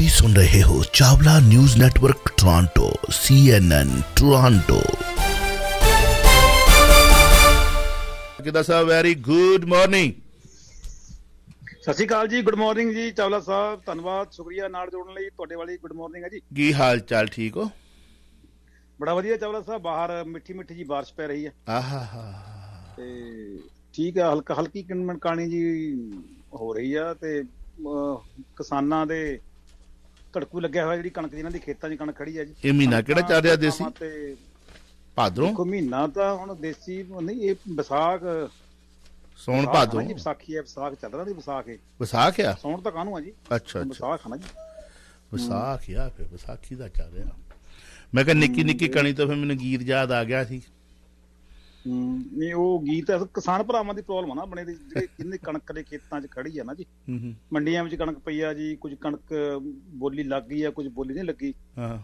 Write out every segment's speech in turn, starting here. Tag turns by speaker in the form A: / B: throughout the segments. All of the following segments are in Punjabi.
A: ਤੁਸੀਂ ਸੁਣ ਰਹੇ ਹੋ Chawla news network Toronto CNN Toronto ਕਿਦਾ ਸਾਹਿਬ ਵੈਰੀ ਗੁੱਡ ਮਾਰਨਿੰਗ ਸਤਿ ਸ਼੍ਰੀ ਅਕਾਲ ਜੀ ਗੁੱਡ ਮਾਰਨਿੰਗ ਜੀ ਚਾਵਲਾ ਸਾਹਿਬ ਧੰਨਵਾਦ
B: ਸ਼ੁਕਰੀਆ ਨਾਲ ਜੋੜਨ ਲਈ ਤੁਹਾਡੇ ਵਾਲੀ ਗੁੱਡ ਮਾਰਨਿੰਗ ਹੈ ਜੀ
A: ਕੀ ਹਾਲ ਚਾਲ ਠੀਕ ਹੋ
B: ਬੜਾ ਵਧੀਆ ਚਾਵਲਾ ਸਾਹਿਬ ਬਾਹਰ ਮਿੱਠੀ ਮਿੱਠੀ ਜੀ بارش ਪੈ ਰਹੀ ਹੈ
A: ਆਹਾਹਾ
B: ਤੇ ਠੀਕ ਹੈ ਹਲਕਾ ਹਲਕੀ ਕਿਣਮਣ ਕਾਣੀ ਜੀ ਹੋ ਰਹੀ ਆ ਤੇ ਕਿਸਾਨਾਂ ਦੇ ਧੜਕੂ ਲੱਗਿਆ ਹੋਇਆ ਜਿਹੜੀ ਕਣਕ ਦੀ ਇਹਨਾਂ ਦੀ ਖੇਤਾਂ 'ਚ ਕਣਕ ਖੜੀ ਹੈ ਜੀ
A: ਇਹ ਮਹੀਨਾ ਕਿਹੜਾ ਚੱਲ ਰਿਹਾ ਦੇਸੀ ਭਾਦਰੋਂ ਕੋ ਮਹੀਨਾ
B: ਤਾਂ ਹੁਣ ਦੇਸੀ ਨਹੀਂ ਇਹ ਵਿਸਾਖ
A: ਸੌਣ ਭਾਦੋਂ ਜੀ
B: ਵਿਸਾਖੀ ਹੈ ਵਿਸਾਖ ਚੱਲ ਰਹੀ ਨਹੀਂ ਵਿਸਾਖ ਹੈ ਵਿਸਾਖ ਆ ਸੌਣ ਤਾਂ ਕਾਹਨੂੰ ਆ ਜੀ ਅੱਛਾ ਅੱਛਾ ਵਿਸਾਖ ਹੈ ਨਾ ਜੀ ਵਿਸਾਖ ਆ ਫਿਰ ਵਿਸਾਖੀ ਦਾ ਚੱਲ
A: ਰਿਹਾ ਮੈਂ ਕਿਹਾ ਨਿੱਕੀ ਨਿੱਕੀ ਕਣੀ ਤੋਂ ਫਿਰ ਮੈਨੂੰ ਗੀਤ ਯਾਦ ਆ ਗਿਆ ਸੀ
B: ਨਹੀਂ ਉਹ ਗੀਤ ਹੈ ਕਿਸਾਨ ਭਰਾਵਾਂ ਦੀ ਪ੍ਰੋਬਲਮ ਆ ਨਾ ਆਪਣੇ ਜਿਹੜੇ ਜਿੰਨੇ ਕਣਕ ਦੇ ਖੇਤਾਂ 'ਚ ਖੜੀ ਆ ਨਾ ਜੀ ਹੂੰ ਹੂੰ ਮੰਡੀਆਂ ਵਿੱਚ ਕਣਕ ਪਈ ਆ ਜੀ ਕੁਝ ਕਣਕ ਬੋਲੀ ਲੱਗ ਗਈ ਆ ਕੁਝ ਬੋਲੀ ਨਹੀਂ ਲੱਗੀ ਹਾਂ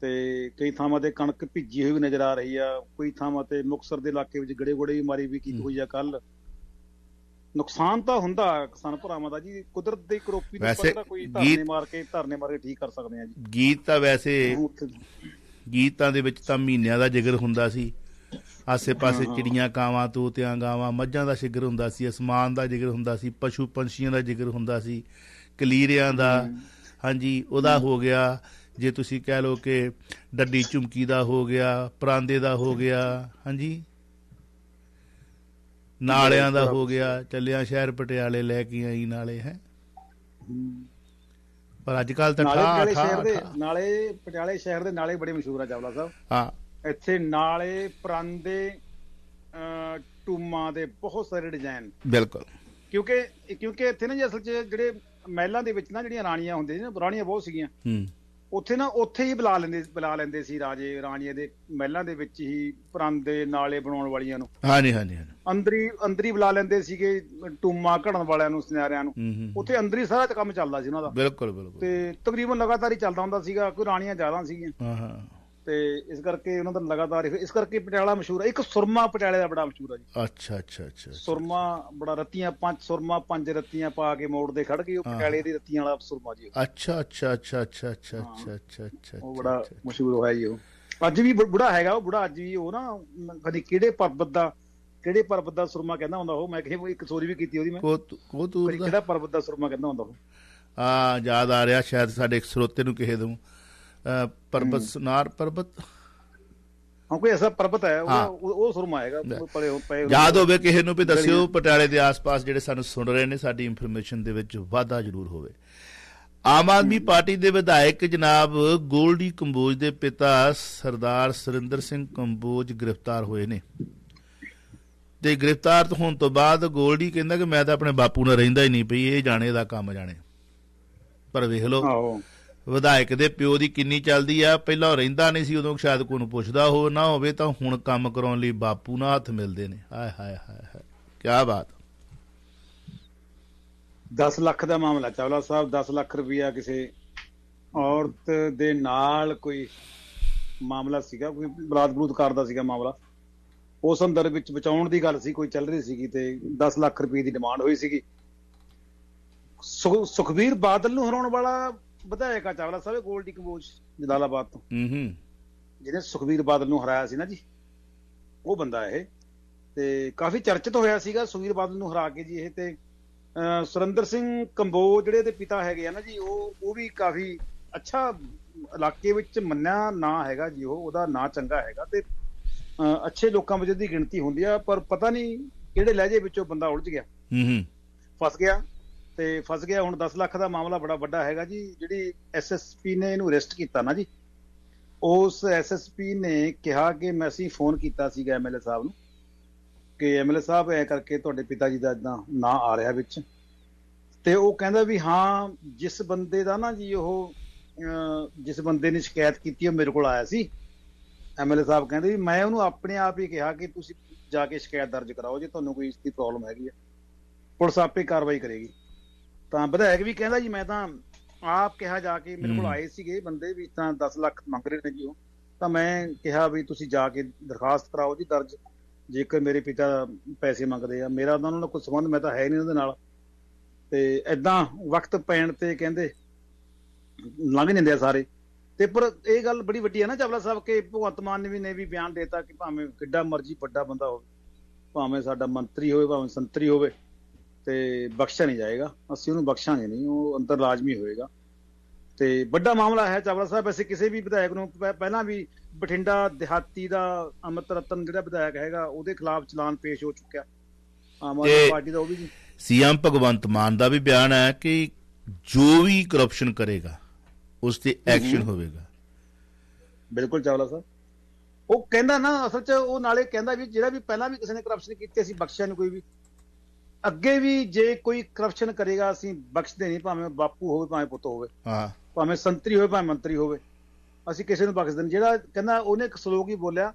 B: ਤੇ ਕਈ ਥਾਵਾਂ ਤੇ ਕਣਕ ਭਿੱਜੀ ਹੋਈ ਨਜ਼ਰ ਆ ਰਹੀ ਆ ਕੋਈ ਥਾਵਾਂ ਤੇ ਮੁਕਸਰ ਦੇ ਇਲਾਕੇ ਵਿੱਚ ਗੜੇ ਗੜੇ ਵੀ ਮਾਰੀ ਵੀ ਕੀਤੀ ਹੋਈ ਆ ਕੱਲ ਨੁਕਸਾਨ ਤਾਂ ਹੁੰਦਾ ਕਿਸਾਨ ਭਰਾਵਾਂ ਦਾ ਜੀ ਕੁਦਰਤ ਦੀ ਕਰੋਪੀ ਦੇ ਪਤਾ ਕੋਈ ਧਰਨੇ ਮਾਰ ਕੇ ਧਰਨੇ ਮਾਰ ਕੇ ਠੀਕ ਕਰ ਸਕਦੇ ਆ ਜੀ
A: ਗੀਤ ਤਾਂ ਵੈਸੇ ਗੀਤਾਂ ਦੇ ਵਿੱਚ ਤਾਂ ਮਹੀਨਿਆਂ ਦਾ ਜ਼ਿਕਰ ਹੁੰਦਾ ਸੀ ਆਸੇ-ਪਾਸੇ ਚਿੜੀਆਂ ਕਾਵਾਂ ਤੋਤਿਆਂ ਗਾਵਾਂ ਮੱਝਾਂ ਦਾ ਜ਼ਿਕਰ ਹੁੰਦਾ ਸੀ ਅਸਮਾਨ ਦਾ ਜ਼ਿਕਰ ਹੁੰਦਾ ਸੀ ਪਸ਼ੂ ਪੰਛੀਆਂ ਦਾ ਜ਼ਿਕਰ ਹੁੰਦਾ ਸੀ ਕਲੀਰਿਆਂ ਦਾ ਹਾਂਜੀ ਉਹਦਾ ਹੋ ਗਿਆ ਜੇ ਤੁਸੀਂ ਕਹਿ ਲੋ ਕਿ ਡੱਡੀ ਚੁਮਕੀ ਦਾ ਹੋ ਗਿਆ ਪਰਾਂਦੇ ਦਾ ਹੋ ਗਿਆ ਹਾਂਜੀ ਨਾਲਿਆਂ ਦਾ ਹੋ ਗਿਆ ਚੱਲਿਆ ਸ਼ਹਿਰ ਪਟਿਆਲੇ ਲੈ ਕੇ ਆਈ ਨਾਲੇ ਹੈ ਪਰ ਅੱਜ ਕੱਲ ਤਾਂ ਸ਼ਹਿਰ
B: ਦੇ ਨਾਲੇ ਪਟਿਆਲੇ ਸ਼ਹਿਰ ਦੇ ਨਾਲੇ ਬੜੇ ਮਸ਼ਹੂਰ ਆ ਜਾਵਲਾ ਸਾਹਿਬ ਹਾਂ ਇੱਥੇ ਨਾਲੇ ਪਰਾਂਦੇ ਟੂਮਾ ਦੇ ਬਹੁਤ ਸਾਰੇ ਡਿਜ਼ਾਈਨ ਬਿਲਕੁਲ ਕਿਉਂਕਿ ਕਿਉਂਕਿ ਇੱਥੇ ਨਾ ਜੀ ਅਸਲ 'ਚ ਜਿਹੜੇ ਮਹਿਲਾਂ ਦੇ ਵਿੱਚ ਨਾ ਜਿਹੜੀਆਂ ਰਾਣੀਆਂ ਹੁੰਦੀਆਂ ਸੀ ਨਾ ਪੁਰਾਣੀਆਂ ਬਹੁਤ ਸੀਗੀਆਂ ਹੂੰ ਉੱਥੇ ਨਾ ਉੱਥੇ ਹੀ ਬੁਲਾ ਲੈਂਦੇ ਬੁਲਾ ਲੈਂਦੇ ਸੀ ਰਾਜੇ ਰਾਣੀਆਂ ਦੇ ਮਹਿਲਾਂ ਦੇ ਵਿੱਚ ਹੀ ਪਰਾਂਦੇ ਨਾਲੇ ਬਣਾਉਣ ਵਾਲੀਆਂ ਨੂੰ ਹਾਂਜੀ ਹਾਂਜੀ ਅੰਦਰੀ ਅੰਦਰੀ ਬੁਲਾ ਲੈਂਦੇ ਸੀਗੇ ਟੂਮਾ ਘੜਨ ਵਾਲਿਆਂ ਨੂੰ ਸੁਨਿਆਰਿਆਂ ਨੂੰ ਉੱਥੇ ਅੰਦਰੀ ਸਾਰਾ ਕੰਮ ਚੱਲਦਾ ਸੀ ਉਹਨਾਂ ਦਾ
A: ਬਿਲਕੁਲ ਬਿਲਕੁਲ
B: ਤੇ ਤਕਰੀਬਨ ਲਗਾਤਾਰ ਹੀ ਚੱਲਦਾ ਹੁੰਦਾ ਸੀਗਾ ਕੋਈ ਰਾਣੀਆਂ ਜ਼ਿਆਦਾ ਸੀਗੀਆਂ ਹਾਂ ਹਾਂ ਤੇ ਇਸ ਕਰਕੇ ਉਹਨਾਂ ਦਾ ਲਗਾਤਾਰ ਇਸ ਕਰਕੇ ਪਟਿਆਲਾ ਮਸ਼ਹੂਰ ਹੈ ਇੱਕ ਸੁਰਮਾ ਪਟਿਆਲੇ ਦਾ ਬੜਾ ਮਸ਼ਹੂਰ ਹੈ
A: ਜੀ ਅੱਛਾ ਅੱਛਾ ਅੱਛਾ
B: ਸੁਰਮਾ ਬੜਾ ਰਤੀਆਂ ਪੰਜ ਸੁਰਮਾ ਪੰਜ ਰਤੀਆਂ ਪਾ ਕੇ ਮੋੜ ਦੇ ਖੜ ਗਈ ਉਹ ਪਟਿਆਲੇ ਦੀ ਰਤੀਆਂ ਵਾਲਾ ਸੁਰਮਾ ਜੀ
A: ਅੱਛਾ ਅੱਛਾ ਅੱਛਾ ਅੱਛਾ ਅੱਛਾ
B: ਅੱਛਾ ਅੱਛਾ ਅੱਛਾ ਉਹ ਬੜਾ ਮਸ਼ਹੂਰ ਹੋਇਆ ਜੀ ਉਹ ਅੱਜ ਵੀ ਬੁੜਾ ਹੈਗਾ ਉਹ ਬੁੜਾ ਅੱਜ ਵੀ ਉਹ ਨਾ ਕਦੀ ਕਿਹੜੇ ਪਰਬਤ ਦਾ ਕਿਹੜੇ ਪਰਬਤ ਦਾ ਸੁਰਮਾ ਕਹਿੰਦਾ ਹੁੰਦਾ ਉਹ ਮੈਂ ਕਿਹਾ ਇੱਕ ਸੋਰੀ ਵੀ ਕੀਤੀ ਉਹਦੀ ਮੈਂ ਕੋ ਤੂੰ ਕਿਹੜਾ ਪਰਬਤ ਦਾ ਸੁਰਮਾ ਕਹਿੰਦਾ ਹੁੰਦਾ ਉਹ
A: ਆ ਯਾਦ ਆ ਰਿਹਾ ਸ਼ਾਇਦ ਸਾਡੇ ਇੱਕ ਸਰੋਤੇ ਨੂੰ ਕਹੇ ਦੂੰ ਪਰਬਤ ਸੁਨਾਰ ਪਰਬਤ
B: ਹਾਂ ਕੋਈ ਐਸਾ ਪਰਬਤ ਹੈ ਉਹ ਉਹ ਸੁਰਮਾ ਆਏਗਾ ਪਲੇ ਪਏ ਯਾਦ ਹੋਵੇ ਕਿਸੇ ਨੂੰ ਵੀ ਦੱਸਿਓ
A: ਪਟਿਆਲੇ ਦੇ ਆਸ-ਪਾਸ ਜਿਹੜੇ ਸਾਨੂੰ ਸੁਣ ਰਹੇ ਨੇ ਸਾਡੀ ਇਨਫੋਰਮੇਸ਼ਨ ਦੇ ਵਿੱਚ ਵਾਧਾ ਜ਼ਰੂਰ ਹੋਵੇ ਆਮ ਆਦਮੀ ਪਾਰਟੀ ਦੇ ਵਿਧਾਇਕ ਜਨਾਬ ਗੋਲਡੀ ਕੰਬੋਜ ਦੇ ਪਿਤਾ ਸਰਦਾਰ ਸਰਿੰਦਰ ਸਿੰਘ ਕੰਬੋਜ ਗ੍ਰਿਫਤਾਰ ਹੋਏ ਨੇ ਤੇ ਗ੍ਰਿਫਤਾਰ ਹੋਣ ਤੋਂ ਬਾਅਦ ਗੋਲਡੀ ਕਹਿੰਦਾ ਕਿ ਮੈਂ ਤਾਂ ਆਪਣੇ ਬਾਪੂ ਨਾਲ ਰਹਿੰਦਾ ਹੀ ਨਹੀਂ ਪਈ ਇਹ ਜਾਣੇ ਦਾ ਕੰਮ ਜਾਣੇ ਪਰ ਵੇਖ ਲਓ ਵਿਧਾਇਕ ਦੇ ਪਿਓ ਦੀ ਕਿੰਨੀ ਚੱਲਦੀ ਆ ਪਹਿਲਾਂ ਰਹਿੰਦਾ ਨਹੀਂ ਸੀ ਉਦੋਂ ਸ਼ਾਇਦ ਕੋਈ ਨੂੰ ਪੁੱਛਦਾ ਹੋ ਨਾ ਹੋਵੇ ਤਾਂ ਹੁਣ ਕੰਮ ਕਰਾਉਣ ਲਈ ਬਾਪੂ ਨਾਲ ਹੱਥ ਮਿਲਦੇ ਨੇ ਹਾਏ ਹਾਏ ਹਾਏ ਹਾਏ ਕੀ ਬਾਤ
B: 10 ਲੱਖ ਦਾ ਮਾਮਲਾ ਚਾਵਲਾ ਸਾਹਿਬ 10 ਲੱਖ ਰੁਪਇਆ ਕਿਸੇ ਔਰਤ ਦੇ ਨਾਲ ਕੋਈ ਮਾਮਲਾ ਸੀਗਾ ਕੋਈ ਬਲਾਦਬੂਤ ਕਰਦਾ ਸੀਗਾ ਮਾਮਲਾ ਉਸ ਅੰਦਰ ਵਿੱਚ ਬਚਾਉਣ ਦੀ ਗੱਲ ਸੀ ਕੋਈ ਚੱਲ ਰਹੀ ਸੀਗੀ ਤੇ 10 ਲੱਖ ਰੁਪਏ ਦੀ ਡਿਮਾਂਡ ਹੋਈ ਸੀਗੀ ਸੁਖਵੀਰ ਬਾਦਲ ਨੂੰ ਹਰਾਉਣ ਵਾਲਾ ਵਧਾਇਆ ਕਾ ਚਾਵਲਾ ਸਾਹਿਬ ਗੋਲਡੀ ਕੰਬੋਜ ਜਲਾਲਾਬਾਦ ਤੋਂ ਹੂੰ ਹੂੰ ਜਿਹਨੇ ਸੁਖਵੀਰ ਬਾਦਲ ਨੂੰ ਹਰਾਇਆ ਸੀ ਨਾ ਜੀ ਉਹ ਬੰਦਾ ਇਹ ਤੇ ਕਾਫੀ ਚਰਚਿਤ ਹੋਇਆ ਸੀਗਾ ਸੁਖਵੀਰ ਬਾਦਲ ਨੂੰ ਹਰਾ ਕੇ ਜੀ ਇਹ ਤੇ ਸੁਰਿੰਦਰ ਸਿੰਘ ਕੰਬੋਜ ਜਿਹੜੇ ਦੇ ਪਿਤਾ ਹੈਗੇ ਆ ਨਾ ਜੀ ਉਹ ਉਹ ਵੀ ਕਾਫੀ ਅੱਛਾ ਇਲਾਕੇ ਵਿੱਚ ਮੰਨਿਆ ਨਾਂ ਹੈਗਾ ਜੀ ਉਹ ਉਹਦਾ ਨਾਂ ਚੰਗਾ ਹੈਗਾ ਤੇ ਅੱਛੇ ਲੋਕਾਂ ਵਿੱਚ ਦੀ ਗਿਣਤੀ ਹੁੰਦੀ ਆ ਪਰ ਪਤਾ ਨਹੀਂ ਕਿਹੜੇ ਲਹਿਜੇ ਵਿੱਚੋਂ ਬੰਦਾ ਉਲਝ ਗਿਆ ਹੂੰ ਹੂੰ ਫਸ ਗਿਆ ਤੇ ਫਸ ਗਿਆ ਹੁਣ 10 ਲੱਖ ਦਾ ਮਾਮਲਾ ਬੜਾ ਵੱਡਾ ਹੈਗਾ ਜੀ ਜਿਹੜੀ ਐਸਐਸਪੀ ਨੇ ਇਹਨੂੰ ਅਰੈਸਟ ਕੀਤਾ ਨਾ ਜੀ ਉਸ ਐਸਐਸਪੀ ਨੇ ਕਿਹਾ ਕਿ ਮੈਂ ਅਸੀਂ ਫੋਨ ਕੀਤਾ ਸੀਗਾ ਐਮਐਲਏ ਸਾਹਿਬ ਨੂੰ ਕਿ ਐਮਐਲਏ ਸਾਹਿਬ ਐ ਕਰਕੇ ਤੁਹਾਡੇ ਪਿਤਾ ਜੀ ਦਾ ਇਦਾਂ ਨਾਂ ਆ ਰਿਹਾ ਵਿੱਚ ਤੇ ਉਹ ਕਹਿੰਦਾ ਵੀ ਹਾਂ ਜਿਸ ਬੰਦੇ ਦਾ ਨਾ ਜੀ ਉਹ ਜਿਸ ਬੰਦੇ ਨੇ ਸ਼ਿਕਾਇਤ ਕੀਤੀ ਉਹ ਮੇਰੇ ਕੋਲ ਆਇਆ ਸੀ ਐਮਐਲਏ ਸਾਹਿਬ ਕਹਿੰਦੇ ਵੀ ਮੈਂ ਉਹਨੂੰ ਆਪਣੇ ਆਪ ਹੀ ਕਿਹਾ ਕਿ ਤੁਸੀਂ ਜਾ ਕੇ ਸ਼ਿਕਾਇਤ ਦਰਜ ਕਰਾਓ ਜੇ ਤੁਹਾਨੂੰ ਕੋਈ ਇਸ ਦੀ ਪ੍ਰੋਬਲਮ ਹੈਗੀ ਹੈ ਪੁਲਿਸ ਆਪੇ ਕਾਰਵਾਈ ਕਰੇਗੀ ਤਾਂ ਵਿਧਾਇਕ ਵੀ ਕਹਿੰਦਾ ਜੀ ਮੈਂ ਤਾਂ ਆਪ ਕਿਹਾ ਜਾ ਕੇ ਮੇਰੇ ਕੋਲ ਆਏ ਸੀਗੇ ਬੰਦੇ ਵੀ ਤਾਂ 10 ਲੱਖ ਮੰਗ ਰਹੇ ਨੇ ਜੀ ਉਹ ਤਾਂ ਮੈਂ ਕਿਹਾ ਵੀ ਤੁਸੀਂ ਜਾ ਕੇ ਦਰਖਾਸਤ ਕਰਾਓ ਜੀ ਦਰਜ ਜੇਕਰ ਮੇਰੇ ਪਿਤਾ ਪੈਸੇ ਮੰਗਦੇ ਆ ਮੇਰਾ ਤਾਂ ਉਹਨਾਂ ਨਾਲ ਕੋਈ ਸੰਬੰਧ ਮੈਂ ਤਾਂ ਹੈ ਨਹੀਂ ਉਹਦੇ ਨਾਲ ਤੇ ਐਦਾਂ ਵਕਤ ਪੈਣ ਤੇ ਕਹਿੰਦੇ ਲੰਘ ਜਾਂਦੇ ਆ ਸਾਰੇ ਤੇ ਪਰ ਇਹ ਗੱਲ ਬੜੀ ਵੱਡੀ ਹੈ ਨਾ ਚਾਵਲਾ ਸਾਹਿਬ ਕਿ ਭਗਵੰਤ ਮਾਨ ਨੇ ਵੀ ਨੇ ਵੀ ਬਿਆਨ ਦਿੱਤਾ ਕਿ ਭਾਵੇਂ ਕਿੱਡਾ ਮਰਜ਼ੀ ਵੱਡਾ ਬੰਦਾ ਹੋਵੇ ਭਾਵੇਂ ਸਾਡਾ ਮੰਤਰੀ ਹੋਵੇ ਭਾਵੇਂ ਸੰਤਰੀ ਹੋਵੇ ਤੇ ਬਖਸ਼ਿਆ ਨਹੀਂ ਜਾਏਗਾ ਅਸੀਂ ਉਹਨੂੰ ਬਖਸ਼ਾਂਗੇ ਨਹੀਂ ਉਹ ਅੰਦਰ ਲਾਜ਼ਮੀ ਹੋਏਗਾ ਤੇ ਵੱਡਾ ਮਾਮਲਾ ਹੈ ਚਾਵਲਾ ਸਾਹਿਬ ਐਸੇ ਕਿਸੇ ਵੀ ਵਿਧਾਇਕ ਨੂੰ ਪਹਿਲਾਂ ਵੀ ਬਠਿੰਡਾ ਦਿਹਾਤੀ ਦਾ ਅਮਰ ਰਤਨ ਜਿਹੜਾ ਵਿਧਾਇਕ ਹੈਗਾ ਉਹਦੇ ਖਿਲਾਫ ਚਲਾਨ ਪੇਸ਼ ਹੋ ਚੁੱਕਿਆ ਆਮ ਆਦਮੀ ਪਾਰਟੀ ਦਾ ਉਹ ਵੀ ਜੀ
A: ਸੀਐਮ ਭਗਵੰਤ ਮਾਨ ਦਾ ਵੀ ਬਿਆਨ ਹੈ ਕਿ ਜੋ ਵੀ ਕਰਪਸ਼ਨ ਕਰੇਗਾ ਉਸ ਤੇ ਐਕਸ਼ਨ ਹੋਵੇਗਾ
B: ਬਿਲਕੁਲ ਚਾਵਲਾ ਸਾਹਿਬ ਉਹ ਕਹਿੰਦਾ ਨਾ ਅਸਲ 'ਚ ਉਹ ਨਾਲੇ ਕਹਿੰਦਾ ਵੀ ਜਿਹੜਾ ਵੀ ਪਹਿਲਾਂ ਵੀ ਕਿਸੇ ਨੇ ਕਰਪਸ਼ਨ ਕੀਤੀ ਸੀ ਬਖਸ਼ਿਆ ਨਹੀਂ ਕੋਈ ਵੀ ਅੱਗੇ ਵੀ ਜੇ ਕੋਈ ਕਰਪਸ਼ਨ ਕਰੇਗਾ ਅਸੀਂ ਬਖਸ਼ਦੇ ਨਹੀਂ ਭਾਵੇਂ ਬਾਪੂ ਹੋਵੇ ਭਾਵੇਂ ਪੁੱਤ ਹੋਵੇ ਹਾਂ ਭਾਵੇਂ ਸੰਤਰੀ ਹੋਵੇ ਭਾਵੇਂ ਮੰਤਰੀ ਹੋਵੇ ਅਸੀਂ ਕਿਸੇ ਨੂੰ ਬਖਸ਼ਦੇ ਨਹੀਂ ਜਿਹੜਾ ਕਹਿੰਦਾ ਉਹਨੇ ਇੱਕ ਸ਼ਲੋਕ ਹੀ ਬੋਲਿਆ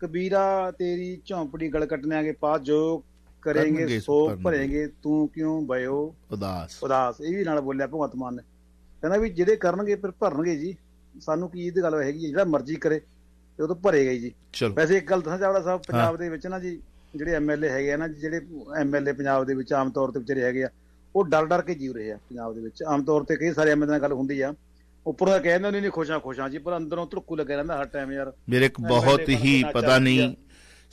B: ਕਬੀਰਾ ਤੇਰੀ ਝੌਂਪੜੀ ਗਲ ਆਗੇ ਪਾ ਜੋ ਕਰਾਂਗੇ ਸੋ ਭਰੇਗੇ ਤੂੰ ਕਿਉਂ ਬਇਓ ਉਦਾਸ ਉਦਾਸ ਇਹ ਵੀ ਨਾਲ ਬੋਲਿਆ ਭਗਤ ਮਾਨ ਨੇ ਕਹਿੰਦਾ ਵੀ ਜਿਹੜੇ ਕਰਨਗੇ ਫਿਰ ਭਰਨਗੇ ਜੀ ਸਾਨੂੰ ਕੀ ਇਹਦੀ ਗੱਲ ਹੈਗੀ ਜਿਹੜਾ ਮਰਜ਼ੀ ਕਰੇ ਤੇ ਉਹ ਤਾਂ ਭਰੇਗਾ ਜੀ ਵੈਸੇ ਇੱਕ ਗੱਲ ਦੱਸਾਂ ਚਾਹੜਾ ਸਾਹਿਬ ਪੰਜਾਬ ਦੇ ਵਿੱਚ ਨਾ ਜੀ ਜਿਹੜੇ ਐਮਐਲਏ ਹੈਗੇ ਆ ਨਾ ਜਿਹੜੇ ਐਮਐਲਏ ਪੰਜਾਬ ਦੇ ਵਿੱਚ ਆਮ ਤੌਰ ਤੇ ਵਿਚਾਰੇ ਹੈਗੇ ਆ ਉਹ ਡਰ ਡਰ ਕੇ ਜੀਉ ਰਹੇ ਆ ਪੰਜਾਬ ਦੇ ਵਿੱਚ ਆਮ ਤੌਰ ਤੇ ਕਈ ਸਾਰੇ ਐਮਐਲਏ ਨਾਲ ਗੱਲ ਹੁੰਦੀ ਆ ਉੱਪਰੋਂ ਦਾ ਕਹਿੰਦੇ ਨਹੀਂ ਨਹੀਂ ਖੁਸ਼ਾਂ ਖੁਸ਼ਾਂ ਜੀ ਪਰ ਅੰਦਰੋਂ ਧੜਕੂ ਲੱਗੇ ਰਹਿੰਦਾ ਹਰ ਟਾਈਮ ਯਾਰ ਮੇਰੇ ਇੱਕ ਬਹੁਤ ਹੀ ਪਤਾ ਨਹੀਂ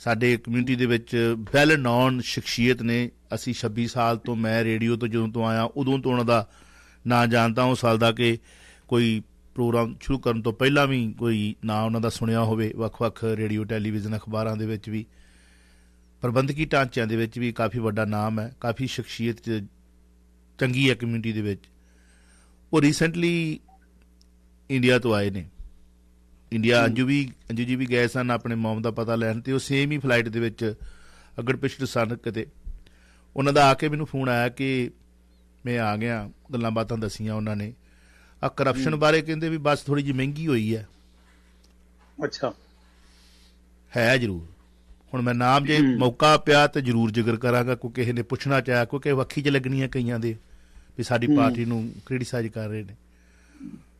A: ਸਾਡੇ ਕਮਿਊਨਿਟੀ ਦੇ ਵਿੱਚ ਵੈਲ ਨੌਨ ਸ਼ਖਸੀਅਤ ਨੇ ਅਸੀਂ 26 ਸਾਲ ਤੋਂ ਮੈਂ ਰੇਡੀਓ ਤੋਂ ਜਦੋਂ ਤੋਂ ਆਇਆ ਉਦੋਂ ਤੋਂ ਉਹਨਾਂ ਦਾ ਨਾਂ ਜਾਣਦਾ ਹਾਂ ਸਾਲ ਦਾ ਕਿ ਕੋਈ ਪ੍ਰੋਗਰਾਮ ਸ਼ੁਰੂ ਕਰਨ ਤੋਂ ਪਹਿਲਾਂ ਵੀ ਕੋਈ ਨਾਂ ਉਹਨਾਂ ਦਾ ਸੁਣਿਆ ਹੋਵੇ ਵੱਖ-ਵੱਖ ਰੇਡੀਓ ਟੈਲੀਵਿਜ਼ਨ ਅਖਬਾਰਾਂ ਦੇ ਵਿੱਚ ਵੀ ਪ੍ਰਬੰਧਕੀ ਢਾਂਚਿਆਂ ਦੇ ਵਿੱਚ ਵੀ ਕਾਫੀ ਵੱਡਾ ਨਾਮ ਹੈ ਕਾਫੀ ਸ਼ਖਸੀਅਤ ਚੰਗੀ ਹੈ ਕਮਿਊਨਿਟੀ ਦੇ ਵਿੱਚ ਉਹ ਰੀਸੈਂਟਲੀ ਇੰਡੀਆ ਤੋਂ ਆਏ ਨੇ ਇੰਡੀਆ ਅੰਜੂ ਵੀ ਅੰਜੂ ਜੀ ਵੀ ਗਏ ਸਨ ਆਪਣੇ ਮਾਮ ਦਾ ਪਤਾ ਲੈਣ ਤੇ ਉਹ ਸੇਮ ਹੀ ਫਲਾਈਟ ਦੇ ਵਿੱਚ ਅਗੜ ਪਿਛੜ ਸਨ ਕਿਤੇ ਉਹਨਾਂ ਦਾ ਆ ਕੇ ਮੈਨੂੰ ਫੋਨ ਆਇਆ ਕਿ ਮੈਂ ਆ ਗਿਆ ਗੱਲਾਂ ਬਾਤਾਂ ਦਸੀਆਂ ਉਹਨਾਂ ਨੇ ਆ ਕਰਪਸ਼ਨ ਬਾਰੇ ਕਹਿੰਦੇ ਵੀ ਬਸ ਥੋੜੀ ਜਿਹੀ ਮਹਿੰਗੀ ਹੋਈ ਹੈ ਅੱਛਾ ਹੈ ਜ਼ਰੂਰ ਹੁਣ ਮੈਂ ਨਾਮ ਜੇ ਮੌਕਾ ਪਿਆ ਤੇ ਜ਼ਰੂਰ ਜ਼ਿਕਰ ਕਰਾਂਗਾ ਕੋਈ ਕਿਸੇ ਨੇ ਪੁੱਛਣਾ ਚਾਹਿਆ ਕਿਉਂਕਿ ਵੱਖੀ 'ਚ ਲੱਗਣੀਆਂ ਕਈਆਂ ਦੇ ਵੀ ਸਾਡੀ ਪਾਰਟੀ ਨੂੰ ਕ੍ਰਿਟਿਸਾਈਜ਼ ਕਰ ਰਹੇ ਨੇ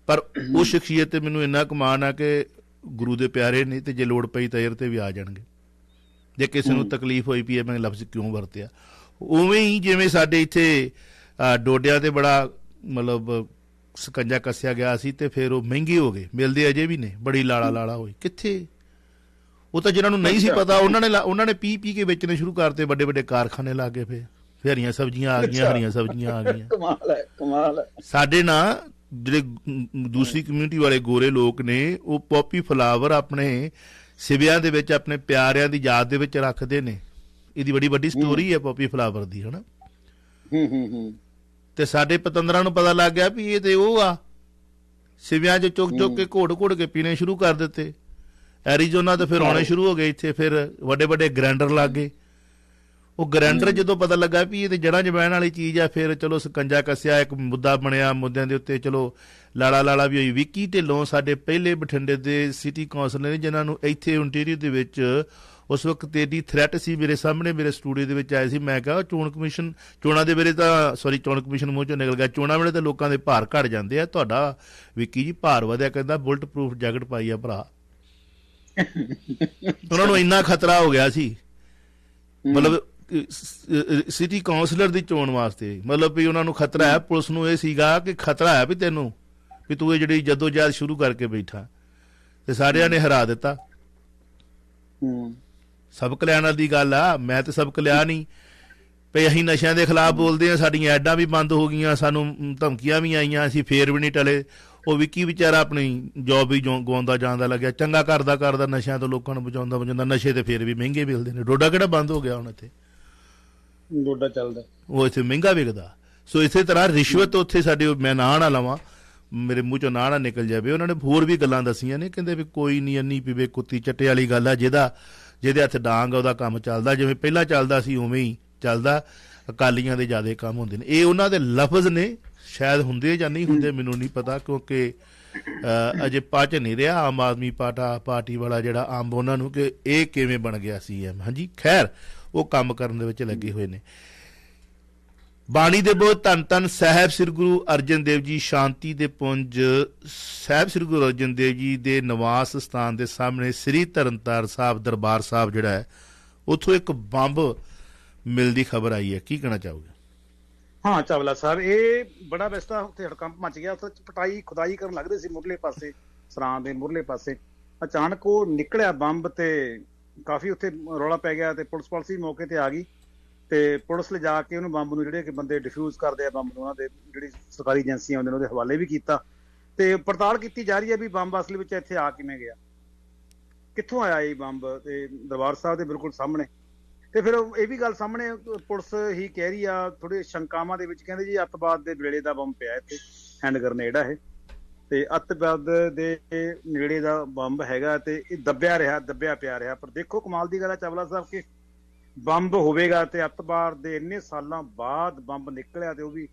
A: ਪਰ ਉਹ ਸ਼ਖਸੀਅਤ ਤੇ ਮੈਨੂੰ ਇੰਨਾ ਕਮਾਨ ਆ ਕਿ ਗੁਰੂ ਦੇ ਪਿਆਰੇ ਨੇ ਤੇ ਜੇ ਲੋੜ ਪਈ ਤਾਂ ਤੇ ਵੀ ਆ ਜਾਣਗੇ ਜੇ ਕਿਸੇ ਨੂੰ ਤਕਲੀਫ ਹੋਈ ਪਈ ਮੈਂ ਲਫ਼ਜ਼ ਕਿਉਂ ਵਰਤਿਆ ਉਵੇਂ ਹੀ ਜਿਵੇਂ ਸਾਡੇ ਇੱਥੇ ਡੋਡਿਆਂ ਤੇ ਬੜਾ ਮਤਲਬ ਸਕੰਜਾ ਕੱਸਿਆ ਗਿਆ ਸੀ ਤੇ ਫਿਰ ਉਹ ਮਹਿੰਗੀ ਹੋ ਗਏ ਮਿਲਦੇ ਅਜੇ ਵੀ ਨੇ ਬੜੀ ਲਾਲਾ ਲਾਲਾ ਹੋਈ ਕਿੱਥੇ ਉਹ ਤਾਂ ਜਿਨ੍ਹਾਂ ਨੂੰ ਨਹੀਂ ਸੀ ਪਤਾ ਉਹਨਾਂ ਨੇ ਉਹਨਾਂ ਨੇ ਪੀ ਪੀ ਕੇ ਵੇਚਣੇ ਸ਼ੁਰੂ ਕਰਤੇ ਵੱਡੇ ਵੱਡੇ ਕਾਰਖਾਨੇ ਲਾ ਕੇ ਫੇ ਫੇ ਹਰੀਆਂ ਸਬਜ਼ੀਆਂ ਆ ਗਈਆਂ ਹਰੀਆਂ ਸਬਜ਼ੀਆਂ ਆ ਗਈਆਂ ਕਮਾਲ ਹੈ ਕਮਾਲ ਹੈ ਸਾਡੇ ਨਾਲ ਜਿਹੜੇ ਦੂਸਰੀ ਕਮਿਊਨਿਟੀ ਵਾਲੇ ਗੋਰੇ ਲੋਕ ਨੇ ਉਹ ਪੌਪੀ ਫਲਾਵਰ ਆਪਣੇ ਸਿਵਿਆਂ ਦੇ ਵਿੱਚ ਆਪਣੇ ਪਿਆਰਿਆਂ ਦੀ ਯਾਦ ਦੇ ਵਿੱਚ ਰੱਖਦੇ ਨੇ ਇਹਦੀ ਬੜੀ ਵੱਡੀ ਸਟੋਰੀ ਹੈ ਪੌਪੀ ਫਲਾਵਰ ਦੀ ਹਨਾ ਹੂੰ ਹੂੰ ਤੇ ਸਾਡੇ ਪਤੰਦਰਾਂ ਨੂੰ ਪਤਾ ਲੱਗ ਗਿਆ ਵੀ ਇਹ ਤੇ ਉਹ ਆ ਸਿਵਿਆਂ 'ਚ ਚੁੱਕ ਚੁੱਕ ਕੇ ਘੋੜ ਘੋੜ ਕੇ ਪੀਣੇ ਸ਼ੁਰੂ ਕਰ ਦਿੱਤੇ ਐਰੀਜ਼ੋਨਾ ਤੇ ਫਿਰ ਆਉਣੇ ਸ਼ੁਰੂ ਹੋ ਗਏ ਇੱਥੇ ਫਿਰ ਵੱਡੇ ਵੱਡੇ ਗ੍ਰੈਂਡਰ ਲੱਗ ਗਏ ਉਹ ਗ੍ਰੈਂਡਰ ਜਦੋਂ ਪਤਾ ਲੱਗਾ ਵੀ ਇਹ ਤੇ ਜੜਾਂ ਜਵੈਣ ਵਾਲੀ ਚੀਜ਼ ਆ ਫਿਰ ਚਲੋ ਸਕੰਜਾ ਕੱਸਿਆ ਇੱਕ ਮੁੱਦਾ ਬਣਿਆ ਮੁੱਦਿਆਂ ਦੇ ਉੱਤੇ ਚਲੋ ਲਾੜਾ ਲਾੜਾ ਵੀ ਹੋਈ ਵਿੱਕੀ ਲੋ ਸਾਡੇ ਪਹਿਲੇ ਬਠਿੰਡੇ ਦੇ ਸਿਟੀ ਕਾਉਂਸਲਰ ਨੇ ਜਿਨ੍ਹਾਂ ਨੂੰ ਇੱਥੇ ਇੰਟੀਰੀਅਰ ਦੇ ਵਿੱਚ ਉਸ ਵਕਤ ਦੀ ਥ੍ਰੈਟ ਸੀ ਮੇਰੇ ਸਾਹਮਣੇ ਮੇਰੇ ਸਟੂਡੀਓ ਦੇ ਵਿੱਚ ਆਏ ਸੀ ਮੈਂ ਕਿਹਾ ਚੋਣ ਕਮਿਸ਼ਨ ਚੋਣਾਂ ਦੇ ਵੇਲੇ ਤਾਂ ਸੌਰੀ ਚੋਣ ਕਮਿਸ਼ਨ ਮੂੰਹ ਚੋਂ ਨਿਕਲ ਗਿਆ ਚੋਣਾਂ ਵੇਲੇ ਤਾਂ ਲੋਕਾਂ ਦੇ ਭਾਰ ਘਟ ਜਾਂਦੇ ਆ ਤੁਹਾਡਾ ਵਿੱਕੀ ਜੀ ਭਾਰ ਵਧਿਆ ਕਹਿੰਦਾ ਬੁਲਟ ਪ੍ਰੂਫ ਜੈਕਟ ਪਾਈ ਆ ਭਰਾ ਉਹਨਾਂ ਨੂੰ ਇੰਨਾ ਖਤਰਾ ਹੋ ਗਿਆ ਸੀ ਮਤਲਬ ਸਿਟੀ ਕਾਉਂਸਲਰ ਦੀ ਚੋਣ ਵਾਸਤੇ ਮਤਲਬ ਵੀ ਉਹਨਾਂ ਨੂੰ ਖਤਰਾ ਹੈ ਪੁਲਿਸ ਨੂੰ ਇਹ ਸੀਗਾ ਕਿ ਖਤਰਾ ਹੈ ਵੀ ਤੈਨੂੰ ਵੀ ਤੂੰ ਇਹ ਜਿਹੜੀ ਜਦੋਜਾਦ ਸ਼ੁਰੂ ਕਰਕੇ ਬੈਠਾ ਤੇ ਸਾਰਿਆਂ ਨੇ ਹਰਾ ਦਿੱਤਾ ਹੂੰ ਸਬਕ ਲੈਣ ਵਾਲੀ ਗੱਲ ਆ ਮੈਂ ਤੇ ਸਬਕ ਲਿਆ ਨਹੀਂ ਪਈ ਅਸੀਂ ਨਸ਼ਿਆਂ ਦੇ ਖਿਲਾਫ ਬੋਲਦੇ ਆ ਸਾਡੀਆਂ ਐਡਾਂ ਵੀ ਬੰਦ ਹੋ ਗਈਆਂ ਸਾਨੂੰ ਧਮਕੀਆਂ ਵੀ ਆਈਆਂ ਅਸੀਂ ਫੇਰ ਵੀ ਨਹੀਂ ਟਲੇ ਉਹ ਵਿੱਕੀ ਵਿਚਾਰਾ ਆਪਣੀ ਜੌਬ ਵੀ ਗਵਾਉਂਦਾ ਜਾਂਦਾ ਲੱਗਿਆ ਚੰਗਾ ਕਰਦਾ ਕਰਦਾ ਨਸ਼ਿਆਂ ਤੋਂ ਲੋਕਾਂ ਨੂੰ ਬਚਾਉਂਦਾ ਬਚਾਉਂਦਾ ਨਸ਼ੇ ਤੇ ਫੇਰ ਵੀ ਮਹਿੰਗੇ ਵਿਕਦੇ ਨੇ ਡੋਡਾ ਕਿਹੜਾ ਬੰਦ ਹੋ ਗਿਆ ਹੁਣ ਇੱਥੇ ਡੋਡਾ ਚੱਲਦਾ ਉਹ ਇੱਥੇ ਮਹਿੰਗਾ ਵਿਕਦਾ ਸੋ ਇਸੇ ਤਰ੍ਹਾਂ ਰਿਸ਼ਵਤ ਉੱਥੇ ਸਾਡੇ ਮੈਂ ਨਾ ਨਾ ਲਵਾਂ ਮੇਰੇ ਮੂੰਹ ਚੋਂ ਨਾ ਨਾ ਨਿਕਲ ਜਾਵੇ ਉਹਨਾਂ ਨੇ ਹੋਰ ਵੀ ਗੱਲਾਂ ਦਸੀਆਂ ਨੇ ਕਹਿੰਦੇ ਵੀ ਕੋਈ ਨਹੀਂ ਅੰਨੀ ਪੀਵੇ ਕੁੱਤੀ ਚਟੇ ਵਾਲੀ ਗੱਲ ਆ ਜਿਹਦਾ ਜਿਹਦੇ ਹੱਥ ਡਾਂਗ ਉਹਦਾ ਕੰਮ ਚੱਲਦਾ ਜਿਵੇਂ ਪਹਿਲਾਂ ਚੱਲਦਾ ਸੀ ਉਵੇਂ ਹੀ ਚੱਲਦਾ ਅਕਾਲੀਆਂ ਦੇ ਜਿਆਦੇ ਕੰਮ ਹੁੰਦੇ ਨੇ ਇਹ ਉਹਨਾਂ ਦੇ ਲਫ਼ਜ਼ ਨੇ ਸ਼ਾਇਦ ਹੁੰਦੇ ਜਾਂ ਨਹੀਂ ਹੁੰਦੇ ਮੈਨੂੰ ਨਹੀਂ ਪਤਾ ਕਿਉਂਕਿ ਅਜੇ ਪਾਚ ਨਹੀਂ ਰਿਹਾ ਆਮ ਆਦਮੀ ਪਾਟਾ ਪਾਰਟੀ ਵਾਲਾ ਜਿਹੜਾ ਆਮ ਉਹਨਾਂ ਨੂੰ ਕਿ ਇਹ ਕਿਵੇਂ ਬਣ ਗਿਆ ਐਮ ਹਾਂਜੀ ਖੈਰ ਉਹ ਕੰਮ ਕਰਨ ਦੇ ਵਿੱਚ ਲੱਗੇ ਹੋਏ ਨੇ ਬਾਣੀ ਦੇ ਬਹੁਤ ਧੰਨ ਧੰਨ ਸਹਿਬ ਸ੍ਰੀ ਗੁਰੂ ਅਰਜਨ ਦੇਵ ਜੀ ਸ਼ਾਂਤੀ ਦੇ ਪੁੰਜ ਸਹਿਬ ਸ੍ਰੀ ਗੁਰੂ ਅਰਜਨ ਦੇਵ ਜੀ ਦੇ ਨਿਵਾਸ ਸਥਾਨ ਦੇ ਸਾਹਮਣੇ ਸ੍ਰੀ ਤਰਨਤਾਰ ਸਾਹਿਬ ਦਰਬਾਰ ਸਾਹਿਬ ਜਿਹੜਾ ਹੈ ਉਥੋਂ ਇੱਕ ਬੰਬ ਮਿਲਦੀ ਖਬਰ ਆਈ ਹੈ ਕੀ ਕਹਿਣਾ ਚਾਹੋਗੇ
B: ਹਾਂ ਚਾਵਲਾ ਸਾਹਿਬ ਇਹ ਬੜਾ ਵਿਸਤਾ ਉੱਥੇ ਹੜਕੰਪ ਮਚ ਗਿਆ ਉੱਥੇ ਪਟਾਈ ਖੁਦਾਈ ਕਰਨ ਲੱਗਦੇ ਸੀ ਮੁਰਲੇ ਪਾਸੇ ਸਰਾਂ ਦੇ ਮੁਰਲੇ ਪਾਸੇ ਅਚਾਨਕ ਉਹ ਨਿਕਲਿਆ ਬੰਬ ਤੇ ਕਾਫੀ ਉੱਥੇ ਰੌਲਾ ਪੈ ਗਿਆ ਤੇ ਪੁਲਿਸ ਪਾਲਸੀ ਮੌਕੇ ਤੇ ਆ ਗਈ ਤੇ ਪੁਲਿਸ ਲੈ ਜਾ ਕੇ ਉਹਨੂੰ ਬੰਬ ਨੂੰ ਜਿਹੜੇ ਕਿ ਬੰਦੇ ਡਿਫਿਊਜ਼ ਕਰਦੇ ਆ ਬੰਬ ਨੂੰ ਉਹਨਾਂ ਦੇ ਜਿਹੜੀ ਸਰਕਾਰੀ ਏਜੰਸੀਆਂ ਉਹਨਾਂ ਦੇ ਹਵਾਲੇ ਵੀ ਕੀਤਾ ਤੇ ਪੜਤਾਲ ਕੀਤੀ ਜਾ ਰਹੀ ਹੈ ਵੀ ਬੰਬ ਅਸਲ ਵਿੱਚ ਇੱਥੇ ਆ ਕਿਵੇਂ ਗਿਆ ਕਿੱਥੋਂ ਆਇਆ ਇਹ ਬੰਬ ਤੇ ਦਰਬਾਰ ਸਾਹਿਬ ਦੇ ਬਿਲਕੁਲ ਸਾਹਮਣੇ ਤੇ ਫਿਰ ਇਹ ਵੀ ਗੱਲ ਸਾਹਮਣੇ ਪੁਲਿਸ ਹੀ ਕਹਿ ਰਹੀ ਆ ਥੋੜੇ ਸ਼ੰਕਾਵਾਂ ਦੇ ਵਿੱਚ ਕਹਿੰਦੇ ਜੀ ਅੱਤਵਾਦ ਦੇ ਵੇਲੇ ਦਾ ਬੰਬ ਪਿਆ ਇੱਥੇ ਹੈਂਡ ਗ੍ਰਨੇਡ ਆ ਇਹ ਤੇ ਅੱਤਵਾਦ ਦੇ ਨੇੜੇ ਦਾ ਬੰਬ ਹੈਗਾ ਤੇ ਇਹ ਦੱਬਿਆ ਰਿਹਾ ਦੱਬਿਆ ਪਿਆ ਰਿਹਾ ਪਰ ਦੇਖੋ ਕਮਾਲ ਦੀ ਗੱਲ ਆ ਚਾਵਲਾ ਸਾਹਿਬ ਕਿ ਬੰਬ ਹੋਵੇਗਾ ਤੇ ਅੱਤਵਾਦ ਦੇ ਇੰਨੇ ਸਾਲਾਂ ਬਾਅਦ ਬੰਬ ਨਿਕਲਿਆ ਤੇ ਉਹ ਵੀ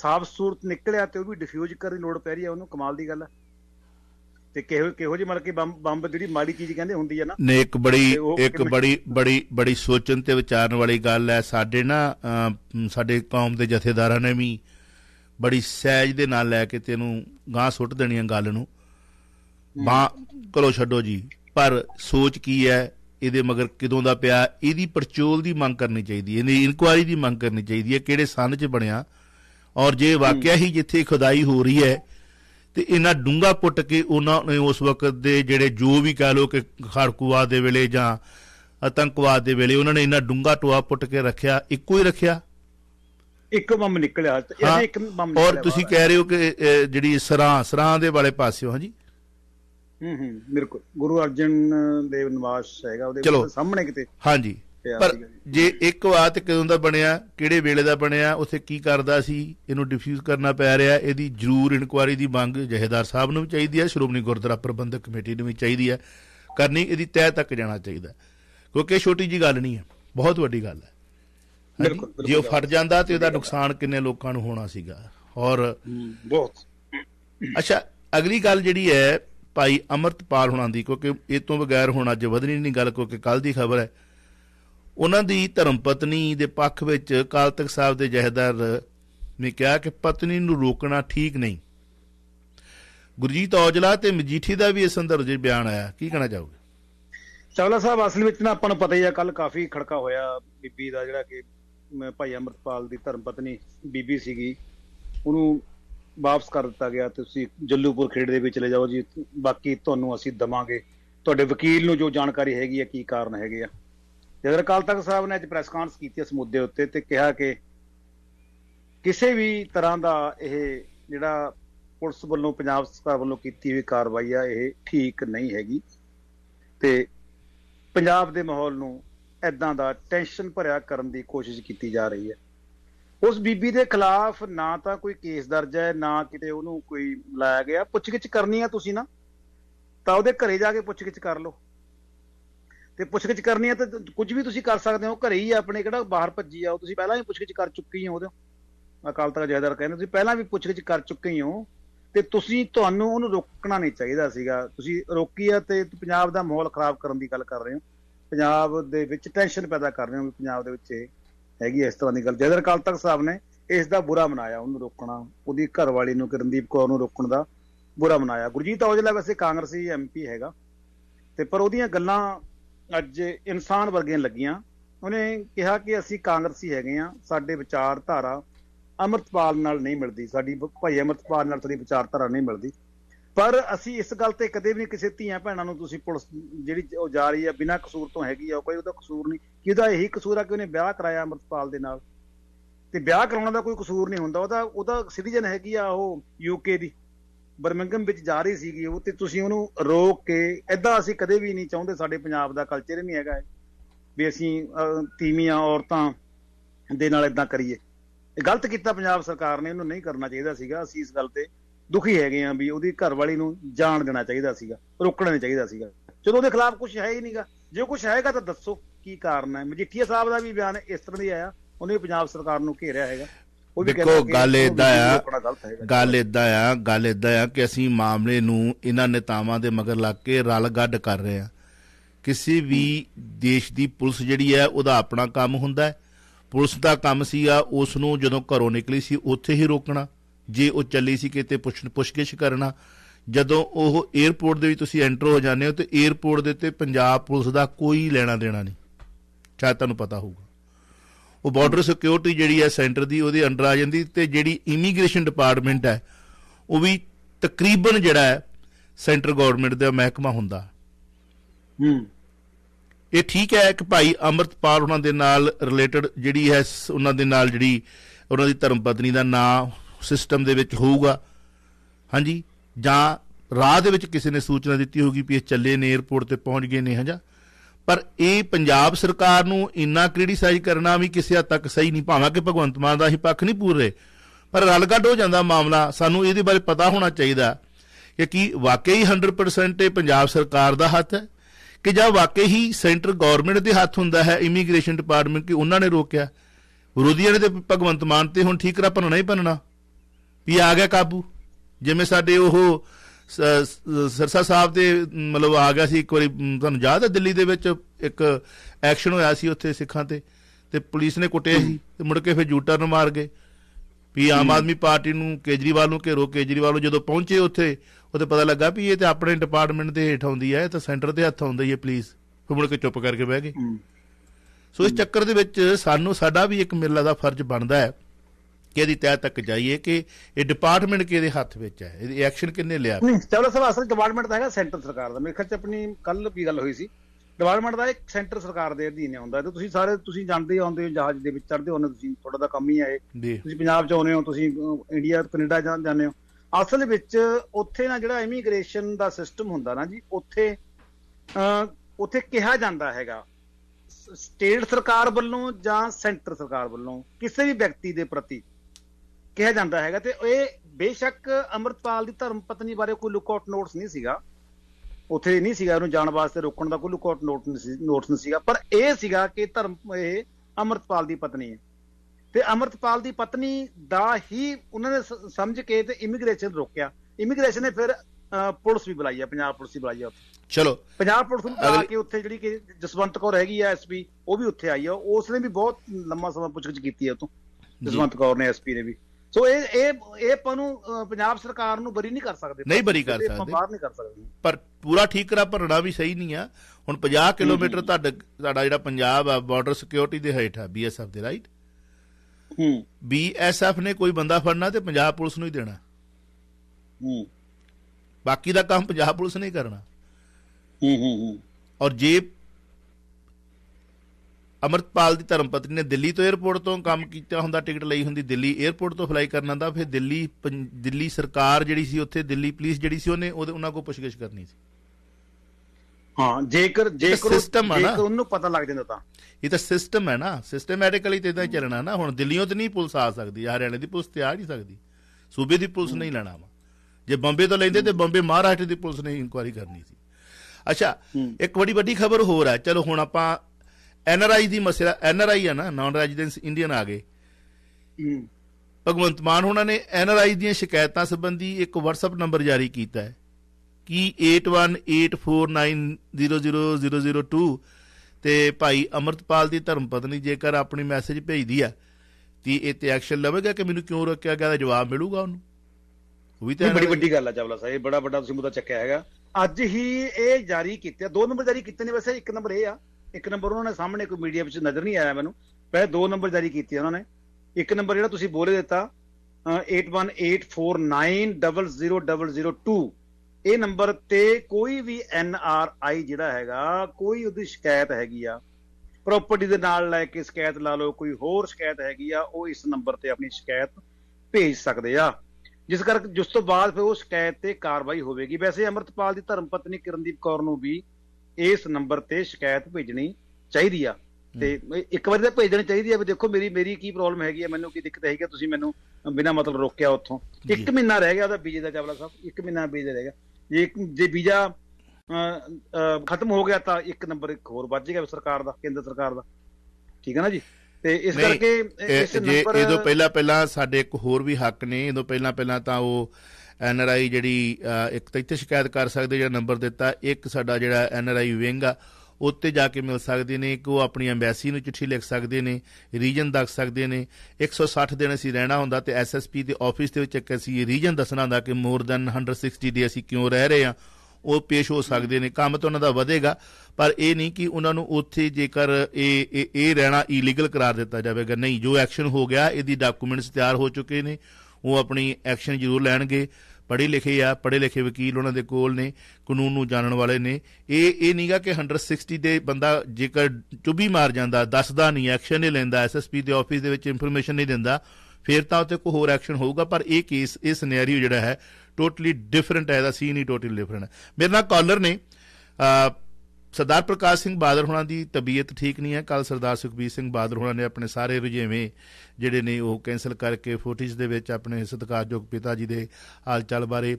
B: ਸਾਫ਼ ਸੂਰਤ ਨਿਕਲਿਆ ਤੇ ਉਹ ਵੀ ਡਿਫਿਊਜ਼ ਕਰਨ ਦੀ ਲੋੜ ਪੈ ਰਹੀ ਆ ਉਹਨੂੰ ਕਮਾਲ ਦੀ ਗੱਲ ਆ ਤੇ ਕਿਹੋ ਕਿਹੋ ਜਿਹੇ ਮਤਲਬ ਕਿ ਬੰਬ ਬੰਬ ਜਿਹੜੀ ਮਾੜੀ ਚੀਜ਼ ਕਹਿੰਦੇ ਹੁੰਦੀ ਹੈ ਨਾ ਨੇ ਇੱਕ ਬੜੀ ਇੱਕ ਬੜੀ
A: ਬੜੀ ਬੜੀ ਸੋਚਣ ਤੇ ਵਿਚਾਰਨ ਵਾਲੀ ਗੱਲ ਹੈ ਸਾਡੇ ਨਾ ਸਾਡੇ ਕੌਮ ਦੇ ਜਥੇਦਾਰਾਂ ਨੇ ਵੀ ਬੜੀ ਸਹਿਜ ਦੇ ਨਾਲ ਲੈ ਕੇ ਤੈਨੂੰ ਗਾਂ ਸੁੱਟ ਦੇਣੀ ਹੈ ਗੱਲ ਨੂੰ ਬਾ ਕਰੋ ਛੱਡੋ ਜੀ ਪਰ ਸੋਚ ਕੀ ਹੈ ਇਹਦੇ ਮਗਰ ਕਿਦੋਂ ਦਾ ਪਿਆ ਇਹਦੀ ਪਰਚੋਲ ਦੀ ਮੰਗ ਕਰਨੀ ਚਾਹੀਦੀ ਹੈ ਇਹਦੀ ਇਨਕੁਆਇਰੀ ਦੀ ਮੰਗ ਕਰਨੀ ਚਾਹੀਦੀ ਹੈ ਕਿਹੜੇ ਸੰਨ 'ਚ ਬਣਿਆ ਔਰ ਜੇ ਵਾਕਿਆ ਹੀ ਜਿੱਥੇ ਖੁਦਾਈ ਹੋ ਰਹੀ ਹੈ ਤੇ ਇਹਨਾਂ ਡੂੰਗਾ ਪੁੱਟ ਕੇ ਉਹਨਾਂ ਨੇ ਉਸ ਵਕਤ ਦੇ ਜਿਹੜੇ ਜੋ ਵੀ ਕਹ ਲੋ ਕਿ ਖੜਕੂਆ ਦੇ ਵੇਲੇ ਜਾਂ ਆਤੰਕਵਾਦ ਦੇ ਵੇਲੇ ਉਹਨਾਂ ਨੇ ਇਹਨਾਂ ਡੂੰਗਾ ਟੋਆ ਪੁੱਟ ਕੇ ਰੱਖਿਆ ਇੱਕੋ ਹੀ ਰੱਖਿਆ ਇੱਕ ਬੰਮ ਨਿਕਲਿਆ ਇਹਦੇ ਇੱਕ ਬੰਮ ਨਿਕਲਿਆ ਔਰ ਤੁਸੀਂ ਕਹਿ ਰਹੇ ਹੋ ਕਿ ਜਿਹੜੀ ਸਰਾਂ ਸਰਾਂ ਦੇ ਵਾਲੇ ਪਾਸਿਓ ਹਾਂਜੀ
B: ਹੂੰ ਹੂੰ ਬਿਲਕੁਲ ਗੁਰੂ ਅਰਜਨ ਦੇਵ ਨਿਵਾਸ ਹੈਗਾ ਉਹਦੇ ਸਾਹਮਣੇ ਕਿਤੇ
A: ਹਾਂਜੀ ਪਰ ਜੇ ਇੱਕ ਵਾਰ ਕਦੋਂ ਦਾ ਬਣਿਆ ਕਿਹੜੇ ਵੇਲੇ ਦਾ ਬਣਿਆ ਉਥੇ ਕੀ ਕਰਦਾ ਸੀ ਇਹਨੂੰ ਡਿਫਿਊਜ਼ ਕਰਨਾ ਪੈ ਰਿਹਾ ਇਹਦੀ ਜ਼ਰੂਰ ਇਨਕੁਆਇਰੀ ਦੀ ਮੰਗ ਜਹੇਦਾਰ ਸਾਹਿਬ ਨੂੰ ਵੀ ਚਾਹੀਦੀ ਹੈ ਸ਼੍ਰੋਮਣੀ ਗੁਰਦੁਆਰਾ ਪ੍ਰਬੰਧਕ ਕਮੇਟੀ ਨੂੰ ਵੀ ਚਾਹੀਦੀ ਹੈ ਕਰਨੀ ਇਹਦੀ ਤੈਅ ਤੱਕ ਜਾਣਾ ਚਾਹੀਦਾ ਕਿਉਂਕਿ ਛੋਟੀ ਜੀ ਗੱਲ ਨਹੀਂ ਹੈ ਬਹੁਤ ਵੱਡੀ ਗੱਲ ਹੈ ਜੇ ਉਹ ਫਟ ਜਾਂਦਾ ਤੇ ਉਹਦਾ ਨੁਕਸਾਨ ਕਿੰਨੇ ਲੋਕਾਂ ਨੂੰ ਹੋਣਾ ਸੀਗਾ ਔਰ ਬਹੁਤ ਅੱਛਾ ਅਗਲੀ ਗੱਲ ਜਿਹੜੀ ਹੈ ਭਾਈ ਅਮਰਤਪਾਲ ਹੁਣਾਂ ਦੀ ਕਿਉਂਕਿ ਇਹ ਤੋਂ ਬਗੈਰ ਹੁਣ ਅੱਜ ਵਧਣੀ ਨਹੀਂ ਗੱਲ ਕਿਉਂਕਿ ਕੱਲ ਦੀ ਖਬਰ ਹੈ ਉਹਨਾਂ ਦੀ ਧਰਮ ਪਤਨੀ ਦੇ ਪੱਖ ਵਿੱਚ ਕਾਲ ਸਾਹਿਬ ਦੇ ਜਹਦਾਰ ਨੇ ਕਿਹਾ ਕਿ ਪਤਨੀ ਨੂੰ ਰੋਕਣਾ ਠੀਕ ਨਹੀਂ ਗੁਰਜੀਤ ਔਜਲਾ ਤੇ ਮਜੀਠੀ ਦਾ ਵੀ ਇਸ ਅੰਦਰ ਜੇ ਬਿਆਨ ਆਇਆ ਕੀ ਕਹਿਣਾ ਚਾਹੋਗੇ ਚਾਵਲਾ ਸਾਹਿਬ ਅਸਲ ਵਿੱਚ ਨਾ ਆਪਾਂ ਨੂੰ ਪਤਾ
B: ਹੀ ਆ ਕੱਲ ਕਾਫੀ ਖੜਕਾ ਹੋਇਆ ਬੀਬੀ ਦਾ ਜਿਹੜਾ ਕਿ ਭਾਈ ਅਮਰਪਾਲ ਦੀ ਧਰਮ ਪਤਨੀ ਬੀਬੀ ਸੀਗੀ ਉਹਨੂੰ ਵਾਪਸ ਕਰ ਦਿੱਤਾ ਗਿਆ ਤੁਸੀਂ ਜੱਲੂਪੁਰ ਖੇੜ ਦੇ ਵਿੱਚ ਚਲੇ ਜਾਓ ਜੀ ਬਾਕੀ ਤੁਹਾਨੂੰ ਅਸੀਂ ਦਵਾਂਗੇ ਤੁਹਾਡੇ ਵਕੀਲ ਨੂੰ ਜੋ ਜਾਣਕਾਰੀ ਹੈਗੀ ਹੈ ਕੀ ਕਾਰਨ ਹੈਗੇ ਆ ਜਦਰ ਅਕਾਲ ਤਖਤ ਸਾਹਿਬ ਨੇ ਅੱਜ ਪ੍ਰੈਸ ਕਾਨਫਰੰਸ ਕੀਤੀ ਇਸ ਮੁੱਦੇ ਉੱਤੇ ਤੇ ਕਿਹਾ ਕਿ ਕਿਸੇ ਵੀ ਤਰ੍ਹਾਂ ਦਾ ਇਹ ਜਿਹੜਾ ਪੁਲਿਸ ਵੱਲੋਂ ਪੰਜਾਬ ਸਰਕਾਰ ਵੱਲੋਂ ਕੀਤੀ ਹੋਈ ਕਾਰਵਾਈ ਆ ਇਹ ਠੀਕ ਨਹੀਂ ਹੈਗੀ ਤੇ ਪੰਜਾਬ ਦੇ ਮਾਹੌਲ ਨੂੰ ਐਦਾਂ ਦਾ ਟੈਨਸ਼ਨ ਭਰਿਆ ਕਰਨ ਦੀ ਕੋਸ਼ਿਸ਼ ਕੀਤੀ ਜਾ ਰਹੀ ਹੈ ਉਸ ਬੀਬੀ ਦੇ ਖਿਲਾਫ ਨਾ ਤਾਂ ਕੋਈ ਕੇਸ ਦਰਜ ਹੈ ਨਾ ਕਿਤੇ ਉਹਨੂੰ ਕੋਈ ਲਾਇਆ ਗਿਆ ਪੁੱਛਗਿੱਛ ਕਰਨੀ ਆ ਤੁਸੀਂ ਨਾ ਤਾਂ ਉਹਦੇ ਘਰੇ ਜਾ ਕੇ ਪੁੱਛਗਿੱਛ ਕਰ ਲਓ ਤੇ ਪੁੱਛਗਿੱਛ ਕਰਨੀ ਹੈ ਤੇ ਕੁਝ ਵੀ ਤੁਸੀਂ ਕਰ ਸਕਦੇ ਹੋ ਘਰੇ ਹੀ ਆਪਣੇ ਕਿਹੜਾ ਬਾਹਰ ਭੱਜੀ ਜਾਓ ਤੁਸੀਂ ਪਹਿਲਾਂ ਹੀ ਪੁੱਛਗਿੱਛ ਕਰ ਚੁੱਕੀ ਹੋ ਉਹਦੇ ਅਕਾਲ ਤਖਤ ਜਾਇਦਾਰ ਕਹਿੰਦੇ ਤੁਸੀਂ ਪਹਿਲਾਂ ਵੀ ਪੁੱਛਗਿੱਛ ਕਰ ਚੁੱਕੇ ਹੋ ਤੇ ਤੁਸੀਂ ਤੁਹਾਨੂੰ ਉਹਨੂੰ ਰੋਕਣਾ ਨਹੀਂ ਚਾਹੀਦਾ ਸੀਗਾ ਤੁਸੀਂ ਰੋਕੀ ਆ ਤੇ ਪੰਜਾਬ ਦਾ ਮਾਹੌਲ ਖਰਾਬ ਕਰਨ ਦੀ ਗੱਲ ਕਰ ਰਹੇ ਹੋ ਪੰਜਾਬ ਦੇ ਵਿੱਚ ਟੈਨਸ਼ਨ ਪੈਦਾ ਕਰ ਰਹੇ ਹੋ ਪੰਜਾਬ ਦੇ ਵਿੱਚ ਹੈਗੀ ਇਸ ਤਰ੍ਹਾਂ ਦੀ ਗੱਲ ਜੈਦਰ ਕਾਲ ਤਖਤ ਸਾਹਿਬ ਨੇ ਇਸ ਦਾ ਬੁਰਾ ਮਨਾਇਆ ਉਹਨੂੰ ਰੋਕਣਾ ਉਹਦੀ ਘਰ ਵਾਲੀ ਨੂੰ ਕਿਰਨਦੀਪ ਕੌਰ ਨੂੰ ਰੋਕਣ ਦਾ ਬੁਰਾ ਮਨਾਇਆ ਗੁਰਜੀਤ ਔਜਲਾ ਵੈਸੇ ਕਾਂਗਰਸੀ ਐਮਪੀ ਹੈਗਾ ਤੇ ਪਰ ਉਹਦੀਆਂ ਗੱਲਾਂ ਅੱਜ ਇਨਸਾਨ ਵਰਗੇ ਲੱਗੀਆਂ ਉਹਨੇ ਕਿਹਾ ਕਿ ਅਸੀਂ ਕਾਂਗਰਸੀ ਹੈਗੇ ਆ ਸਾਡੇ ਵਿਚਾਰਧਾਰਾ ਅਮਰਤਪਾਲ ਨਾਲ ਨਹੀਂ ਮਿਲਦੀ ਸਾਡੀ ਭਾਈ ਅਮਰਤਪਾਲ ਨਾਲ ਤੇਰੀ ਵਿਚਾਰਧਾਰਾ ਨਹੀਂ ਮਿਲਦੀ ਪਰ ਅਸੀਂ ਇਸ ਗੱਲ ਤੇ ਕਦੇ ਵੀ ਕਿਸੇ ਧੀਆਂ ਭੈਣਾਂ ਨੂੰ ਤੁਸੀਂ ਪੁਲਿਸ ਜਿਹੜੀ ਉਹ ਜਾ ਰਹੀ ਹੈ ਬਿਨਾਂ ਕਸੂਰ ਤੋਂ ਹੈਗੀ ਆ ਕੋਈ ਉਹਦਾ ਕਸੂਰ ਨਹੀਂ ਕਿਹਦਾ ਇਹੀ ਕਸੂਰ ਆ ਕਿ ਉਹਨੇ ਵਿਆਹ ਕਰਾਇਆ ਅਮਰਤਪਾਲ ਦੇ ਨਾਲ ਤੇ ਵਿਆਹ ਕਰਾਉਣ ਦਾ ਕੋਈ ਕਸੂਰ ਨਹੀਂ ਹੁੰਦਾ ਉਹਦਾ ਉਹਦਾ ਸਿਟੀਜ਼ਨ ਹੈਗੀ ਆ ਉਹ ਯੂਕੇ ਦੀ ਬਰਮਿੰਗਮ ਵਿੱਚ ਜਾ ਰਹੀ ਸੀਗੀ ਉਹ ਤੇ ਤੁਸੀਂ ਉਹਨੂੰ ਰੋਕ ਕੇ ਐਦਾਂ ਅਸੀਂ ਕਦੇ ਵੀ ਨਹੀਂ ਚਾਹੁੰਦੇ ਸਾਡੇ ਪੰਜਾਬ ਦਾ ਕਲਚਰ ਨਹੀਂ ਹੈਗਾ ਵੀ ਅਸੀਂ ਤੀਵੀਆਂ ਔਰਤਾਂ ਦੇ ਨਾਲ ਐਦਾਂ ਕਰੀਏ ਇਹ ਗਲਤ ਕੀਤਾ ਪੰਜਾਬ ਸਰਕਾਰ ਨੇ ਇਹਨੂੰ ਨਹੀਂ ਕਰਨਾ ਚਾਹੀਦਾ ਸੀਗਾ ਅਸੀਂ ਇਸ ਗੱਲ ਤੇ ਦੁਖੀ ਹੈਗੇ ਆ ਵੀ ਉਹਦੀ ਘਰ ਵਾਲੀ ਨੂੰ ਜਾਣ ਦੇਣਾ ਚਾਹੀਦਾ ਸੀਗਾ ਰੋਕਣਾ ਨਹੀਂ ਚਾਹੀਦਾ ਸੀਗਾ ਜਦੋਂ ਉਹਦੇ ਖਿਲਾਫ ਕੁਝ ਹੈ ਹੀ ਨਹੀਂਗਾ ਜੇ ਕੁਝ ਹੈਗਾ ਤਾਂ ਦੱਸੋ ਕੀ ਕਾਰਨ ਹੈ ਮਜੀਠੀਆ ਸਾਹਿਬ ਦਾ ਵੀ ਬਿਆਨ ਇਸ ਤਰ੍ਹਾਂ ਦੀ ਆਇਆ ਉਹਨੇ ਪੰਜਾਬ ਸਰਕਾਰ ਨੂੰ ਘੇਰਿਆ ਹੈਗਾ ਦੇਖੋ ਗੱਲ ਇਦਾਂ ਆ ਗੱਲ
A: ਇਦਾਂ ਆ ਗੱਲ ਇਦਾਂ ਆ ਕਿ ਅਸੀਂ ਮਾਮਲੇ ਨੂੰ ਇਹਨਾਂ ਨੇਤਾਵਾਂ ਦੇ ਮਗਰ ਲੱਗ ਕੇ ਰਲ ਗੱਡ ਕਰ ਰਹੇ ਆ ਕਿਸੇ ਵੀ ਦੇਸ਼ ਦੀ ਪੁਲਿਸ ਜਿਹੜੀ ਹੈ ਉਹਦਾ ਆਪਣਾ ਕੰਮ ਹੁੰਦਾ ਹੈ ਪੁਲਿਸ ਦਾ ਕੰਮ ਸੀਗਾ ਉਸ ਨੂੰ ਜਦੋਂ ਘਰੋਂ ਨਿਕਲੀ ਸੀ ਉੱਥੇ ਹੀ ਰੋਕਣਾ ਜੇ ਉਹ ਚੱਲੀ ਸੀ ਕਿਤੇ ਪੁੱਛਗਿਛ ਕਰਨਾ ਜਦੋਂ ਉਹ 에어ਪੋਰਟ ਦੇ ਵਿੱਚ ਤੁਸੀਂ ਐਂਟਰ ਹੋ ਜਾਂਦੇ ਹੋ ਤੇ 에어ਪੋਰਟ ਦੇ ਉੱਤੇ ਪੰਜਾਬ ਪੁਲਿਸ ਦਾ ਕੋਈ ਲੈਣਾ ਦੇਣਾ ਨਹੀਂ ਚਾਹ ਤੁਹਾਨੂੰ ਪਤਾ ਹੋਊ ਉਹ ਬਾਰਡਰ ਸਿਕਿਉਰਿਟੀ ਜਿਹੜੀ ਹੈ ਸੈਂਟਰ ਦੀ ਉਹਦੇ ਅੰਡਰ ਆ ਜਾਂਦੀ ਤੇ ਜਿਹੜੀ ਇਮੀਗ੍ਰੇਸ਼ਨ ਡਿਪਾਰਟਮੈਂਟ ਹੈ ਉਹ ਵੀ ਤਕਰੀਬਨ ਜਿਹੜਾ ਹੈ ਸੈਂਟਰ ਗਵਰਨਮੈਂਟ ਦਾ ਮਹਿਕਮਾ ਹੁੰਦਾ ਹੂੰ ਇਹ ਠੀਕ ਹੈ ਕਿ ਭਾਈ ਅਮਰਤਪਾਲ ਉਹਨਾਂ ਦੇ ਨਾਲ ਰਿਲੇਟਡ ਜਿਹੜੀ ਹੈ ਉਹਨਾਂ ਦੇ ਨਾਲ ਜਿਹੜੀ ਉਹਨਾਂ ਦੀ ਧਰਮ ਪਤਨੀ ਦਾ ਨਾਮ ਸਿਸਟਮ ਦੇ ਵਿੱਚ ਹੋਊਗਾ ਹਾਂਜੀ ਜਾਂ ਰਾਹ ਦੇ ਵਿੱਚ ਕਿਸੇ ਨੇ ਸੂਚਨਾ ਦਿੱਤੀ ਹੋਗੀ ਵੀ ਇਹ ਚੱਲੇ ਨੇ 에어ਪੋਰਟ ਤੇ ਪਹੁੰਚ ਗਏ ਨੇ ਹਾਂ ਜਾਂ ਪਰ ਇਹ ਪੰਜਾਬ ਸਰਕਾਰ ਨੂੰ ਇੰਨਾ ਕ੍ਰਿਟਿਸਾਈਜ਼ ਕਰਨਾ ਵੀ ਕਿਸੇ ਹੱਦ ਤੱਕ ਸਹੀ ਨਹੀਂ ਭਾਵਾਂ ਕਿ ਭਗਵੰਤ ਮਾਨ ਦਾ ਹੀ ਪੱਖ ਨਹੀਂ ਪੂਰੇ ਪਰ ਰਲਗੱਡ ਹੋ ਜਾਂਦਾ ਮਾਮਲਾ ਸਾਨੂੰ ਇਹਦੇ ਬਾਰੇ ਪਤਾ ਹੋਣਾ ਚਾਹੀਦਾ ਕਿ ਕੀ ਵਾਕਈ 100% ਇਹ ਪੰਜਾਬ ਸਰਕਾਰ ਦਾ ਹੱਥ ਹੈ ਕਿ ਜਾਂ ਵਾਕਈ ਹੀ ਸੈਂਟਰ ਗਵਰਨਮੈਂਟ ਦੇ ਹੱਥ ਹੁੰਦਾ ਹੈ ਇਮੀਗ੍ਰੇਸ਼ਨ ਡਿਪਾਰਟਮੈਂਟ ਕਿ ਉਹਨਾਂ ਨੇ ਰੋਕਿਆ ਵਿਰੋਧੀਆਂ ਨੇ ਤੇ ਭਗਵੰਤ ਮਾਨ ਤੇ ਹੁਣ ਠੀਕਰਾ ਭੰਨਣਾ ਹੀ ਭੰਨਣਾ ਵੀ ਆ ਗਿਆ ਕਾਬੂ ਜਿਵੇਂ ਸਾਡੇ ਉਹ ਸਰਸਾ ਸਾਹਿਬ ਦੇ ਮਤਲਬ ਆ ਗਿਆ ਸੀ ਇੱਕ ਵਾਰੀ ਤੁਹਾਨੂੰ ਯਾਦ ਹੈ ਦਿੱਲੀ ਦੇ ਵਿੱਚ ਇੱਕ ਐਕਸ਼ਨ ਹੋਇਆ ਸੀ ਉੱਥੇ ਸਿੱਖਾਂ ਤੇ ਤੇ ਪੁਲਿਸ ਨੇ ਕੁੱਟਿਆ ਸੀ ਤੇ ਮੁੜ ਕੇ ਫਿਰ ਜੂਟਰ ਨੂੰ ਮਾਰ ਗਏ ਵੀ ਆਮ ਆਦਮੀ ਪਾਰਟੀ ਨੂੰ ਕੇਜਰੀਵਾਲ ਨੂੰ ਘੇਰੋ ਕੇਜਰੀਵਾਲ ਨੂੰ ਜਦੋਂ ਪਹੁੰਚੇ ਉੱਥੇ ਉੱਥੇ ਪਤਾ ਲੱਗਾ ਵੀ ਇਹ ਤੇ ਆਪਣੇ ਡਿਪਾਰਟਮੈਂਟ ਦੇ ਹੇਠ ਆਉਂਦੀ ਹੈ ਇਹ ਤਾਂ ਸੈਂਟਰ ਦੇ ਹੱਥ ਆਉਂਦੀ ਹੈ ਪਲੀਜ਼ ਫਿਰ ਮੁੜ ਕੇ ਚੁੱਪ ਕਰਕੇ ਬਹਿ ਗਏ ਸੋ ਇਸ ਚੱਕਰ ਦੇ ਵਿੱਚ ਸਾਨੂੰ ਸਾਡਾ ਵੀ ਇੱਕ ਮੇਲਾ ਦਾ ਫਰਜ਼ ਬਣਦਾ ਹੈ ਕਿਹਦੀ ਤਹਿ ਤੱਕ ਜਾਈਏ ਕਿ ਇਹ ਡਿਪਾਰਟਮੈਂਟ ਕਿਹਦੇ ਹੱਥ ਵਿੱਚ ਹੈ ਇਹ ਐਕਸ਼ਨ ਕਿੰਨੇ ਲਿਆ ਨਹੀਂ ਚਲੋ ਸਾਹਿਬ ਅਸਲ
B: ਡਿਪਾਰਟਮੈਂਟ ਦਾ ਹੈਗਾ ਸੈਂਟਰ ਸਰਕਾਰ ਦਾ ਮੇਰੇ ਖਿਆਲ ਚ ਆਪਣੀ ਕੱਲ ਵੀ ਗੱਲ ਹੋਈ ਸੀ ਡਿਪਾਰਟਮੈਂਟ ਦਾ ਇੱਕ ਸੈਂਟਰ ਸਰਕਾਰ ਦੇ ਅਧੀਨ ਆਉਂਦਾ ਤੇ ਤੁਸੀਂ ਸਾਰੇ ਤੁਸੀਂ ਜਾਣਦੇ ਆਉਂਦੇ ਹੋ ਜਹਾਜ਼ ਦੇ ਵਿੱਚ ਚੜਦੇ ਹੋ ਨਾ ਤੁਸੀਂ ਤੁਹਾਡਾ ਤਾਂ ਕੰਮ ਹੀ ਹੈ ਤੁਸੀਂ ਪੰਜਾਬ ਚ ਆਉਨੇ ਹੋ ਤੁਸੀਂ ਇੰਡੀਆ ਕੈਨੇਡਾ ਜਾਂਦੇ ਹੋ ਅਸਲ ਵਿੱਚ ਉੱਥੇ ਨਾ ਜਿਹੜਾ ਇਮੀਗ੍ਰੇਸ਼ਨ ਦਾ ਸਿਸਟਮ ਹੁੰਦਾ ਨਾ ਜੀ ਉੱਥੇ ਉੱਥੇ ਕਿਹਾ ਜਾਂਦਾ ਹੈਗਾ ਸਟੇਟ ਸਰਕਾਰ ਵੱਲੋਂ ਜਾਂ ਸੈਂਟਰ ਸਰਕਾਰ ਵੱਲੋਂ ਕਿਸੇ ਵੀ ਵਿਅਕਤੀ ਦੇ ਪ੍ਰਤੀ ਕਿਹਾ ਜਾਂਦਾ ਹੈਗਾ ਤੇ ਇਹ ਬੇਸ਼ੱਕ ਅਮਰਪਾਲ ਦੀ ਧਰਮ ਪਤਨੀ ਬਾਰੇ ਕੋਈ ਆਊਟ ਨੋਟਸ ਨਹੀਂ ਸੀਗਾ ਉਥੇ ਨਹੀਂ ਸੀਗਾ ਉਹਨੂੰ ਜਾਣ ਵਾਸਤੇ ਰੋਕਣ ਦਾ ਕੋਈ ਆਊਟ ਨੋਟ ਨੋਟਸ ਨਹੀਂ ਸੀਗਾ ਪਰ ਇਹ ਸੀਗਾ ਕਿ ਧਰਮ ਇਹ ਅਮਰਪਾਲ ਦੀ ਪਤਨੀ ਹੈ ਤੇ ਅਮਰਤਪਾਲ ਦੀ ਪਤਨੀ ਦਾ ਹੀ ਉਹਨਾਂ ਨੇ ਸਮਝ ਕੇ ਤੇ ਇਮੀਗ੍ਰੇਸ਼ਨ ਰੋਕਿਆ ਇਮੀਗ੍ਰੇਸ਼ਨ ਨੇ ਫਿਰ ਪੁਲਿਸ ਵੀ ਬੁਲਾਈ ਆ ਪੰਜਾਬ ਪੁਲਿਸ ਵੀ ਬੁਲਾਈ ਆ ਉੱਥੇ ਚਲੋ ਪੰਜਾਬ ਪੁਲਿਸ ਨੂੰ ਬੁਲਾ ਕੇ ਉੱਥੇ ਜਿਹੜੀ ਕਿ ਜਸਵੰਤ ਕੌਰ ਹੈਗੀ ਆ ਐਸਪੀ ਉਹ ਵੀ ਉੱਥੇ ਆਈ ਆ ਉਸ ਨੇ ਵੀ ਬਹੁਤ ਲੰਮਾ ਸਮਾਂ ਪੁੱਛਗਿੱਛ ਕੀਤੀ ਆ ਉਤੋਂ ਜਸਵੰਤ ਕੌਰ ਨੇ ਐਸਪੀ ਨੇ ਵੀ
A: ਸੋ ਇਹ ਇਹ
B: ਇਹ ਆਪਾਂ ਨੂੰ ਪੰਜਾਬ ਸਰਕਾਰ ਨੂੰ ਬਰੀ ਨਹੀਂ ਕਰ ਸਕਦੇ ਨਹੀਂ ਬਰੀ ਕਰ ਸਕਦੇ ਬਾਹਰ ਨਹੀਂ ਕਰ
A: ਸਕਦੇ ਪਰ ਪੂਰਾ ਠੀਕ ਕਰਾ ਭਰਣਾ ਵੀ ਸਹੀ ਨਹੀਂ ਆ ਹੁਣ 50 ਕਿਲੋਮੀਟਰ ਤੁਹਾਡਾ ਸਾਡਾ ਜਿਹੜਾ ਪੰਜਾਬ ਆ ਬਾਰਡਰ ਸਿਕਿਉਰਿਟੀ ਦੇ ਹੇਠ ਆ ਬੀਐਸਐਫ ਦੇ ਰਾਈਟ ਹੂੰ ਬੀਐਸਐਫ ਨੇ ਕੋਈ ਬੰਦਾ ਫੜਨਾ ਤੇ ਪੰਜਾਬ ਪੁਲਿਸ ਨੂੰ ਹੀ ਦੇਣਾ ਹੂੰ ਬਾਕੀ ਦਾ ਕੰਮ ਪੰਜਾਬ ਪੁਲਿਸ ਨੇ ਕਰਨਾ ਹੂੰ ਹੂੰ ਹੂੰ ਔਰ ਜੇ ਅਮਰਤਪਾਲ ਦੀ ਧਰਮਪਤਨੀ ਨੇ ਦਿੱਲੀ ਤੋਂ 에어ਪੋਰਟ ਤੋਂ ਕੰਮ ਕੀਤਾ ਹੁੰਦਾ ਟਿਕਟ ਲਈ ਹੁੰਦੀ ਦਿੱਲੀ 에어ਪੋਰਟ ਤੋਂ ਫਲਾਈ ਕਰਨਾ ਦਾ ਫਿਰ ਦਿੱਲੀ ਦਿੱਲੀ ਸਰਕਾਰ ਜਿਹੜੀ ਸੀ ਉੱਥੇ ਦਿੱਲੀ ਪੁਲਿਸ ਜਿਹੜੀ ਸੀ ਉਹਨੇ ਉਹ ਉਹਨਾਂ ਕੋਲ ਪੁੱਛਗਿੱਛ ਕਰਨੀ ਸੀ ਹਾਂ ਜੇਕਰ ਜੇਕਰ ਸਿਸਟਮ ਹੈ ਜੇਕਰ
B: ਉਹਨੂੰ ਪਤਾ ਲੱਗ ਜਾਂਦਾ ਤਾਂ
A: ਇਹ ਤਾਂ ਸਿਸਟਮ ਹੈ ਨਾ ਸਿਸਟਮੈਟਿਕਲੀ ਤੇ ਇਦਾਂ ਚੱਲਣਾ ਨਾ ਹੁਣ ਦਿੱਲੀੋਂ ਤੇ ਨਹੀਂ ਪੁਲਿਸ ਆ ਸਕਦੀ ਹਰਿਆਣੇ ਦੀ ਪੁਲਿਸ ਤੇ ਆ ਨਹੀਂ ਸਕਦੀ ਸੂਬੇ ਦੀ ਪੁਲਿਸ ਨਹੀਂ ਲੈਣਾ ਵਾ ਜੇ ਬੰਬੇ ਤੋਂ ਲੈਂਦੇ ਤੇ ਬੰਬੇ ਮਹਾਰਾਸ਼ਟਰ ਦੀ ਪੁਲਿਸ ਨੇ ਇਨਕੁਆਇਰੀ ਕਰਨੀ ਸੀ ਅੱਛਾ ਇੱਕ ਬੜੀ ਵੱਡੀ ਖਬਰ ਹੋਰ ਹੈ ਚਲੋ ਹੁਣ ਆਪਾਂ ਐਨਆਰਆਈ ਦੀ ਮਸਲਾ ਐਨਆਰਆਈ ਆ ਨਾ ਨਾਨ ਰੈਜ਼ੀਡੈਂਸ ਇੰਡੀਅਨ ਆ ਗਏ ਭਗਵੰਤ ਮਾਨ ਉਹਨਾਂ ਨੇ ਐਨਆਰਆਈ ਦੀਆਂ ਸ਼ਿਕਾਇਤਾਂ ਸੰਬੰਧੀ ਇੱਕ WhatsApp ਨੰਬਰ ਜਾਰੀ ਕੀਤਾ ਹੈ ਕਿ 8184900002 ਤੇ ਭਾਈ ਅਮਰਤਪਾਲ ਦੀ ਧਰਮ ਪਤਨੀ ਜੇਕਰ ਆਪਣੀ ਮੈਸੇਜ ਭੇਜਦੀ ਆ ਤੇ ਇਹ ਤੇ ਐਕਸ਼ਨ ਲਵੇਗਾ ਕਿ ਮੈਨੂੰ ਕਿਉਂ ਰੋਕਿਆ ਗਿਆ ਦਾ ਜਵਾਬ ਮਿਲੂਗਾ ਉਹਨੂੰ ਉਹ ਵੀ ਤਾਂ ਬੜੀ ਵੱਡੀ ਗੱਲ ਆ ਚਾਵਲਾ ਸਾਹਿਬ ਬੜਾ ਵੱਡਾ ਤੁਸੀਂ ਮੁੱਦਾ ਚੱਕਿਆ ਹੈਗਾ
B: ਅੱਜ ਹੀ ਇਹ ਜਾਰੀ ਕੀਤਾ ਦੋ ਨੰਬਰ ਜਾਰੀ ਕੀਤੇ ਨੇ ਵੈਸੇ ਇੱਕ ਨੰਬਰ ਇਹ ਆ ਇੱਕ ਨੰਬਰ ਉਹਨਾਂ ਨੇ ਸਾਹਮਣੇ ਕੋਈ ਮੀਡੀਆ ਵਿੱਚ ਨਜ਼ਰ ਨਹੀਂ ਆਇਆ ਮੈਨੂੰ ਪਹਿਲੇ ਦੋ ਨੰਬਰ ਜਾਰੀ ਕੀਤੇ ਉਹਨਾਂ ਨੇ ਇੱਕ ਨੰਬਰ ਜਿਹੜਾ ਤੁਸੀਂ ਬੋਲੇ ਦਿੱਤਾ 8184900002 ਇਹ ਨੰਬਰ ਤੇ ਕੋਈ ਵੀ ਐਨ ਆਰ ਆਈ ਜਿਹੜਾ ਹੈਗਾ ਕੋਈ ਉਹਦੀ ਸ਼ਿਕਾਇਤ ਹੈਗੀ ਆ ਪ੍ਰਾਪਰਟੀ ਦੇ ਨਾਲ ਲੈ ਕੇ ਸ਼ਿਕਾਇਤ ਲਾ ਲਓ ਕੋਈ ਹੋਰ ਸ਼ਿਕਾਇਤ ਹੈਗੀ ਆ ਉਹ ਇਸ ਨੰਬਰ ਤੇ ਆਪਣੀ ਸ਼ਿਕਾਇਤ ਭੇਜ ਸਕਦੇ ਆ ਜਿਸ ਕਰਕੇ ਜਿਸ ਤੋਂ ਬਾਅਦ ਫਿਰ ਉਹ ਸ਼ਿਕਾਇਤ ਤੇ ਕਾਰਵਾਈ ਹੋਵੇਗੀ ਵੈਸੇ ਅਮਰਤਪਾਲ ਦੀ ਧਰਮ ਪਤਨੀ ਕਿਰਨਦੀਪ ਕੌਰ ਨੂੰ ਵੀ ਇਸ ਨੰਬਰ ਤੇ ਸ਼ਿਕਾਇਤ ਭੇਜਣੀ ਚਾਹੀਦੀ ਆ ਤੇ ਇੱਕ ਵਾਰੀ ਤਾਂ ਭੇਜਣੀ ਚਾਹੀਦੀ ਆ ਵੀ ਦੇਖੋ ਮੇਰੀ ਮੇਰੀ ਕੀ ਪ੍ਰੋਬਲਮ ਹੈਗੀ ਆ ਮੈਨੂੰ ਕੀ ਦਿੱਕਤ ਹੈਗੀ ਤੁਸੀਂ ਮੈਨੂੰ ਬਿਨਾ ਮਤਲਬ ਰੋਕਿਆ ਉੱਥੋਂ ਇੱਕ ਮਹੀਨਾ ਰਹਿ ਗਿਆ ਉਹਦਾ ਵੀਜ਼ੇ ਦਾ ਚਾਵਲਾ ਸਾਹਿਬ ਇੱਕ ਮਹੀਨਾ ਵੀਜ਼ੇ ਰਹਿ ਗਿਆ ਜੇ ਜੇ ਵੀਜ਼ਾ ਖਤਮ ਹੋ ਗਿਆ ਤਾਂ ਇੱਕ ਨੰਬਰ ਇੱਕ ਹੋਰ ਵੱਜ ਗਿਆ ਸਰਕਾਰ ਦਾ ਕੇਂਦਰ ਸਰਕਾਰ ਦਾ
A: ਠੀਕ ਹੈ ਨਾ ਜੀ ਤੇ ਇਸ ਕਰਕੇ ਇਸ ਨੰਬਰ ਇਹ ਤੋਂ ਪਹਿਲਾਂ ਪਹਿਲਾਂ ਸਾਡੇ ਇੱਕ ਹੋਰ ਵੀ ਹੱਕ ਨੇ ਇਹ ਤੋਂ ਪਹਿਲਾਂ ਪਹਿਲਾਂ ਤਾਂ ਉਹ ਐਨ ਆਰ ਆਈ ਜਿਹੜੀ ਇੱਕ ਤਾਂ ਇੱਥੇ ਸ਼ਿਕਾਇਤ ਕਰ ਸਕਦੇ ਜਿਹੜਾ ਨੰਬਰ ਦਿੱਤਾ ਇੱਕ ਸਾਡਾ ਜਿਹੜਾ ਐਨ ਆਰ ਆਈ ਵਿੰਗ ਆ ਉੱਤੇ ਜਾ ਕੇ ਮਿਲ ਸਕਦੇ ਨੇ ਕਿ ਉਹ ਆਪਣੀ ਐਮਬੈਸੀ ਨੂੰ ਚਿੱਠੀ ਲਿਖ ਸਕਦੇ ਨੇ ਰੀਜਨ ਦੱਸ ਸਕਦੇ ਨੇ 160 ਦਿਨ ਅਸੀਂ ਰਹਿਣਾ ਹੁੰਦਾ ਤੇ ਐਸਐਸਪੀ ਦੇ ਆਫਿਸ ਦੇ ਵਿੱਚ ਇੱਕ ਅਸੀਂ ਰੀਜਨ ਦੱਸਣਾ ਹੁੰਦਾ ਕਿ ਮੋਰ ਦਨ 160 ਦੇ ਅਸੀਂ ਕਿਉਂ ਰਹਿ ਰਹੇ ਆ ਉਹ ਪੇਸ਼ ਹੋ ਸਕਦੇ ਨੇ ਕੰਮ ਤਾਂ ਉਹਨਾਂ ਦਾ ਵਧੇਗਾ ਪਰ ਇਹ ਨਹੀਂ ਕਿ ਉਹਨਾਂ ਨੂੰ ਉੱਥੇ ਜੇਕਰ ਇਹ ਇਹ ਰਹਿਣਾ ਇਲੀਗਲ ਕਰਾਰ ਦਿੱਤਾ ਜਾਵੇਗਾ ਨਹੀਂ ਜੋ ਐਕਸ਼ਨ ਹੋ ਗਿਆ ਇਹਦੀ ਡਾਕੂਮੈਂਟਸ ਤਿਆਰ ਹੋ ਚੁੱਕੇ ਨੇ ਉਹ ਆਪਣੀ ਐਕਸ਼ਨ ਜ਼ਰੂਰ ਲੈਣਗੇ ਪੜ੍ਹੇ ਲਿਖੇ ਆ ਪੜ੍ਹੇ ਲਿਖੇ ਵਕੀਲ ਉਹਨਾਂ ਦੇ ਕੋਲ ਨੇ ਕਾਨੂੰਨ ਨੂੰ ਜਾਣਨ ਵਾਲੇ ਨੇ ਇਹ ਇਹ ਨਹੀਂਗਾ ਕਿ 160 ਦੇ ਬੰਦਾ ਜੇਕਰ ਚੁੱਭੀ ਮਾਰ ਜਾਂਦਾ ਦੱਸਦਾ ਨਹੀਂ ਐਕਸ਼ਨ ਨਹੀਂ ਲੈਂਦਾ ਐਸਐਸਪੀ ਦੇ ਆਫਿਸ ਦੇ ਵਿੱਚ ਇਨਫੋਰਮੇਸ਼ਨ ਨਹੀਂ ਦਿੰਦਾ ਫਿਰ ਤਾਂ ਉੱਤੇ ਕੋਈ ਹੋਰ ਐਕਸ਼ਨ ਹੋਊਗਾ ਪਰ ਇਹ ਕੇਸ ਇਹ ਸਿਨੈਰੀਓ ਜਿਹੜਾ ਹੈ ਟੋਟਲੀ ਡਿਫਰੈਂਟ ਹੈ ਦਾ ਸੀਨ ਹੀ ਟੋਟਲੀ ਡਿਫਰੈਂਟ ਹੈ ਮੇਰੇ ਨਾਲ ਕਾਲਰ ਨੇ ਸਰਦਾਰ ਪ੍ਰਕਾਸ਼ ਸਿੰਘ ਬਾਦਲ ਹੋਣਾ ਦੀ ਤਬੀਅਤ ਠੀਕ ਨਹੀਂ ਹੈ ਕੱਲ ਸਰਦਾਰ ਸੁਖਬੀਰ ਸਿੰਘ ਬਾਦਲ ਹੋਣਾ ਨੇ ਆਪਣੇ ਸਾਰੇ ਰੁਝੇਵੇਂ ਜਿਹੜੇ ਨੇ ਉਹ ਕੈਨਸਲ ਕਰਕੇ ਫੋਟੋਜ਼ ਦੇ ਵਿੱਚ ਆਪਣੇ ਸਤਿਕਾਰਯੋਗ ਪਿਤਾ ਜੀ ਦੇ ਚਾਲ ਬਾਰੇ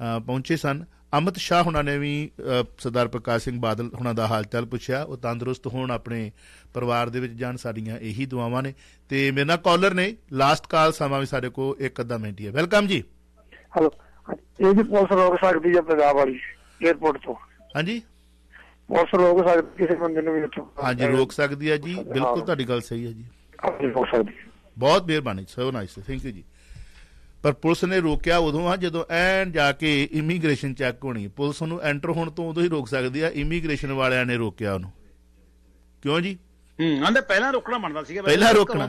A: ਪਹੁੰਚੇ ਸਨ ਅਮਿਤ ਸ਼ਾਹ ਹੁਣਾਂ ਨੇ ਵੀ ਸਰਦਾਰ ਪ੍ਰਕਾਸ਼ ਸਿੰਘ ਬਾਦਲ ਹੁਣਾਂ ਦਾ ਚਾਲ ਪੁੱਛਿਆ ਉਹ ਤੰਦਰੁਸਤ ਹੋਣ ਆਪਣੇ ਪਰਿਵਾਰ ਦੇ ਵਿੱਚ ਜਾਣ ਸਾਡੀਆਂ ਇਹੀ ਦੁਆਵਾਂ ਨੇ ਤੇ ਮੇਰੇ ਨਾਲ ਕਾਲਰ ਨੇ ਲਾਸਟ ਕਾਲ ਸਮਾਂ ਵੀ ਸਾਡੇ ਕੋਲ ਇੱਕ ਅੱਧਾ ਮਿੰਟ ਹੀ ਹੈ ਵੈਲਕਮ ਜੀ ਹਲੋ ਇਹ ਵੀ ਪੁਲਿਸ ਸਰਵਿਸ ਸਕਦੀ ਹੈ ਪੰਜਾਬ ਵਾਲੀ 에어ਪੋਰਟ ਤੋਂ ਹਾਂਜੀ ਪੁਲਿਸ ਰੋਕ ਸਕਦੀ ਕਿਸੇ ਬੰਦੇ ਨੂੰ ਵੀ ਉੱਥੋਂ ਹਾਂਜੀ ਰੋਕ ਸਕਦੀ ਹੈ ਜੀ ਬਿਲਕੁਲ ਤੁਹਾਡੀ ਗੱਲ ਸਹੀ ਹੈ ਜੀ ਹਾਂਜੀ ਰੋਕ ਸਕਦੀ ਬਹੁਤ ਮਿਹਰਬਾਨੀ ਸੋ ਨਾਈਸ ਥੈਂਕ ਯੂ ਜੀ ਪਰ ਪੁਲਿਸ ਨੇ ਰੋਕਿਆ ਉਦੋਂ ਆ ਜਦੋਂ ਐਨ ਜਾ ਕੇ ਇਮੀਗ੍ਰੇਸ਼ਨ ਚੈੱਕ ਹੋਣੀ ਪੁਲਿਸ ਨੂੰ ਐਂਟਰ ਹੋਣ ਤੋਂ ਉਦੋਂ ਹੀ ਰੋਕ ਸਕਦੀ ਆ ਇਮੀਗ੍ਰੇਸ਼ਨ ਵਾਲਿਆਂ ਨੇ ਰੋਕਿਆ ਉਹਨੂੰ ਕਿਉਂ ਜੀ ਹੂੰ ਆਂਦੇ ਪਹਿਲਾਂ
B: ਰੋਕਣਾ ਬਣਦਾ ਸੀਗਾ ਪਹਿਲਾਂ ਰੋਕਣਾ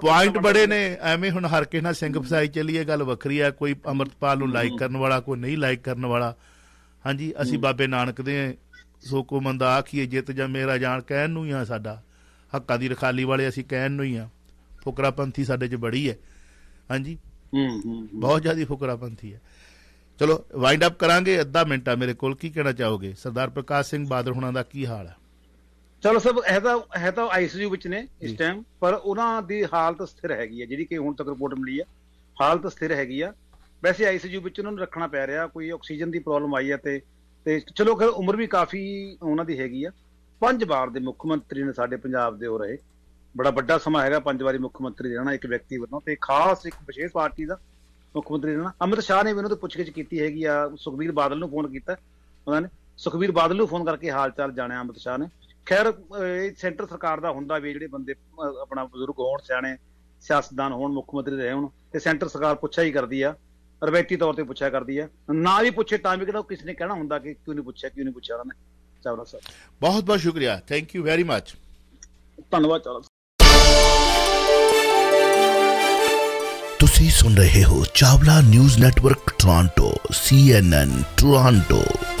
B: ਪੁਆਇੰਟ ਬੜੇ ਨੇ
A: ਐਵੇਂ ਹੁਣ ਹਰ ਕਿਸੇ ਨਾਲ ਸਿੰਘ ਫਸਾਈ ਚੱਲੀ ਇਹ ਗੱਲ ਵੱਖਰੀ ਆ ਕੋਈ ਅਮਰਤਪਾਲ ਨੂੰ ਲਾਈਕ ਕਰਨ ਵਾਲਾ ਕੋਈ ਨਹੀਂ ਲਾਈਕ ਕਰਨ ਵਾਲਾ ਹਾਂਜੀ ਅਸੀਂ ਬਾਬੇ ਨਾਨਕ ਦੇ ਸੋ ਕੋ ਮੰਦਾ ਆਖੀਏ ਜਿੱਤ ਜਾਂ ਮੇਰਾ ਜਾਣ ਕਹਿਣ ਨੂੰ ਹੀ ਆ ਸਾਡਾ ਹੱਕਾਂ ਦੀ ਰਖਾਲੀ ਵਾਲੇ ਅਸੀਂ ਕਹਿਣ ਨੂੰ ਹੀ ਆ ਫੁਕਰਾਪੰਥੀ ਸਾਡੇ 'ਚ ਬੜੀ ਹੈ ਹਾਂਜੀ ਹੂੰ ਹੂੰ ਬਹੁਤ ਜ਼ਿਆਦਾ ਫੁਕਰਾਪੰਥੀ ਹੈ ਚਲੋ ਵਾਈਂਡ ਅਪ ਕਰਾਂਗੇ ਅੱਧਾ ਮਿੰਟਾ ਮੇਰੇ ਕੋਲ ਕੀ ਕਹਿਣਾ ਚਾਹੋਗੇ ਸਰਦਾਰ ਪ੍ਰਕਾਸ਼ ਸਿੰਘ ਬਾਦਲ ਹੁਣਾਂ ਦਾ ਕੀ ਹਾਲ ਹੈ ਚਲੋ ਸਭ ਇਹ ਤਾਂ
B: ਹੈ ਤਾਂ ਆਈਸੀਯੂ ਵਿੱਚ ਨੇ ਇਸ ਟਾਈਮ ਪਰ ਉਹਨਾਂ ਦੀ ਹਾਲਤ ਸਥਿਰ ਹੈਗੀ ਹੈ ਜਿਹੜੀ ਕਿ ਹੁਣ ਤੱਕ ਰਿਪੋਰਟ ਮਿਲੀ ਹੈ ਹਾਲਤ ਸਥਿਰ ਹੈਗੀ ਆ ਵੈਸੇ ਆਈਸੀਯੂ ਵਿੱਚ ਉਹਨਾਂ ਨੂੰ ਰੱਖਣਾ ਪੈ ਰਿਹਾ ਕੋਈ ਆਕਸੀਜਨ ਦੀ ਪ੍ਰੋਬਲਮ ਆਈ ਹੈ ਤੇ ਤੇ ਚਲੋ ਖੈਰ ਉਮਰ ਵੀ ਕਾਫੀ ਉਹਨਾਂ ਦੀ ਹੈਗੀ ਆ ਪੰਜ ਵਾਰ ਦੇ ਮੁੱਖ ਮੰਤਰੀ ਨੇ ਸਾਡੇ ਪੰਜਾਬ ਦੇ ਹੋ ਰਹੇ ਬੜਾ ਵੱਡਾ ਸਮਾਂ ਹੈਗਾ ਪੰਜ ਵਾਰੀ ਮੁੱਖ ਮੰਤਰੀ ਰਹਿਣਾ ਇੱਕ ਵਿਅਕਤੀ ਵੱਲੋਂ ਤੇ ਖਾਸ ਇੱਕ ਵਿਸ਼ੇਸ਼ ਪਾਰਟੀ ਦਾ ਮੁੱਖ ਮੰਤਰੀ ਰਹਿਣਾ ਅਮਿਤ ਸ਼ਾਹ ਨੇ ਵੀ ਉਹਨਾਂ ਤੋਂ ਪੁੱਛਗਿੱਛ ਕੀਤੀ ਹੈਗੀ ਆ ਸੁਖਬੀਰ ਬਾਦਲ ਨੂੰ ਫੋਨ ਕੀਤਾ ਉਹਨਾਂ ਨੇ ਸੁਖਬੀਰ ਬਾਦਲ ਨੂੰ ਫੋਨ ਕਰਕੇ ਹਾਲ ਚਾਲ ਜਾਣਿਆ ਅਮਿਤ ਸ਼ਾਹ ਨੇ ਖੈਰ ਇਹ ਸੈਂਟਰ ਸਰਕਾਰ ਦਾ ਹੁੰਦਾ ਵੀ ਜਿਹੜੇ ਬੰਦੇ ਆਪਣਾ ਬਜ਼ੁਰਗ ਹੋਣ ਸਿਆਣੇ ਸਿਆਸਤਦਾਨ ਹੋਣ ਮੁੱਖ ਮੰਤਰੀ ਰਹੇ ਹੋਣ ਤੇ ਸੈਂਟਰ ਸਰਕਾਰ ਪੁੱਛਾ ਹੀ ਕਰਦੀ ਆ ਰਵੈਤੀ ਤੌਰ ਤੇ ਪੁੱਛਿਆ ਕਰਦੀ ਹੈ ਨਾ ਵੀ ਪੁੱਛੇ ਤਾਂ ਵੀ ਕਿਹਦਾ ਕਿਸ ਨੇ ਕਹਿਣਾ ਹੁੰਦਾ ਕਿ ਕਿਉਂ ਨਹੀਂ ਪੁੱਛਿਆ ਕਿਉਂ ਨਹੀਂ ਪੁੱਛਿਆ ਉਹਨਾਂ ਨੇ ਚਾਵਲਾ ਸਰ
A: ਬਹੁਤ ਬਹੁਤ ਸ਼ੁਕਰੀਆ ਥੈਂਕ ਯੂ ਵੈਰੀ ਮੱਚ ਧੰਨਵਾਦ ਚਾਵਲਾ ਤੁਸੀਂ ਸੁਣ ਰਹੇ ਹੋ Chawla news network Toronto N Toronto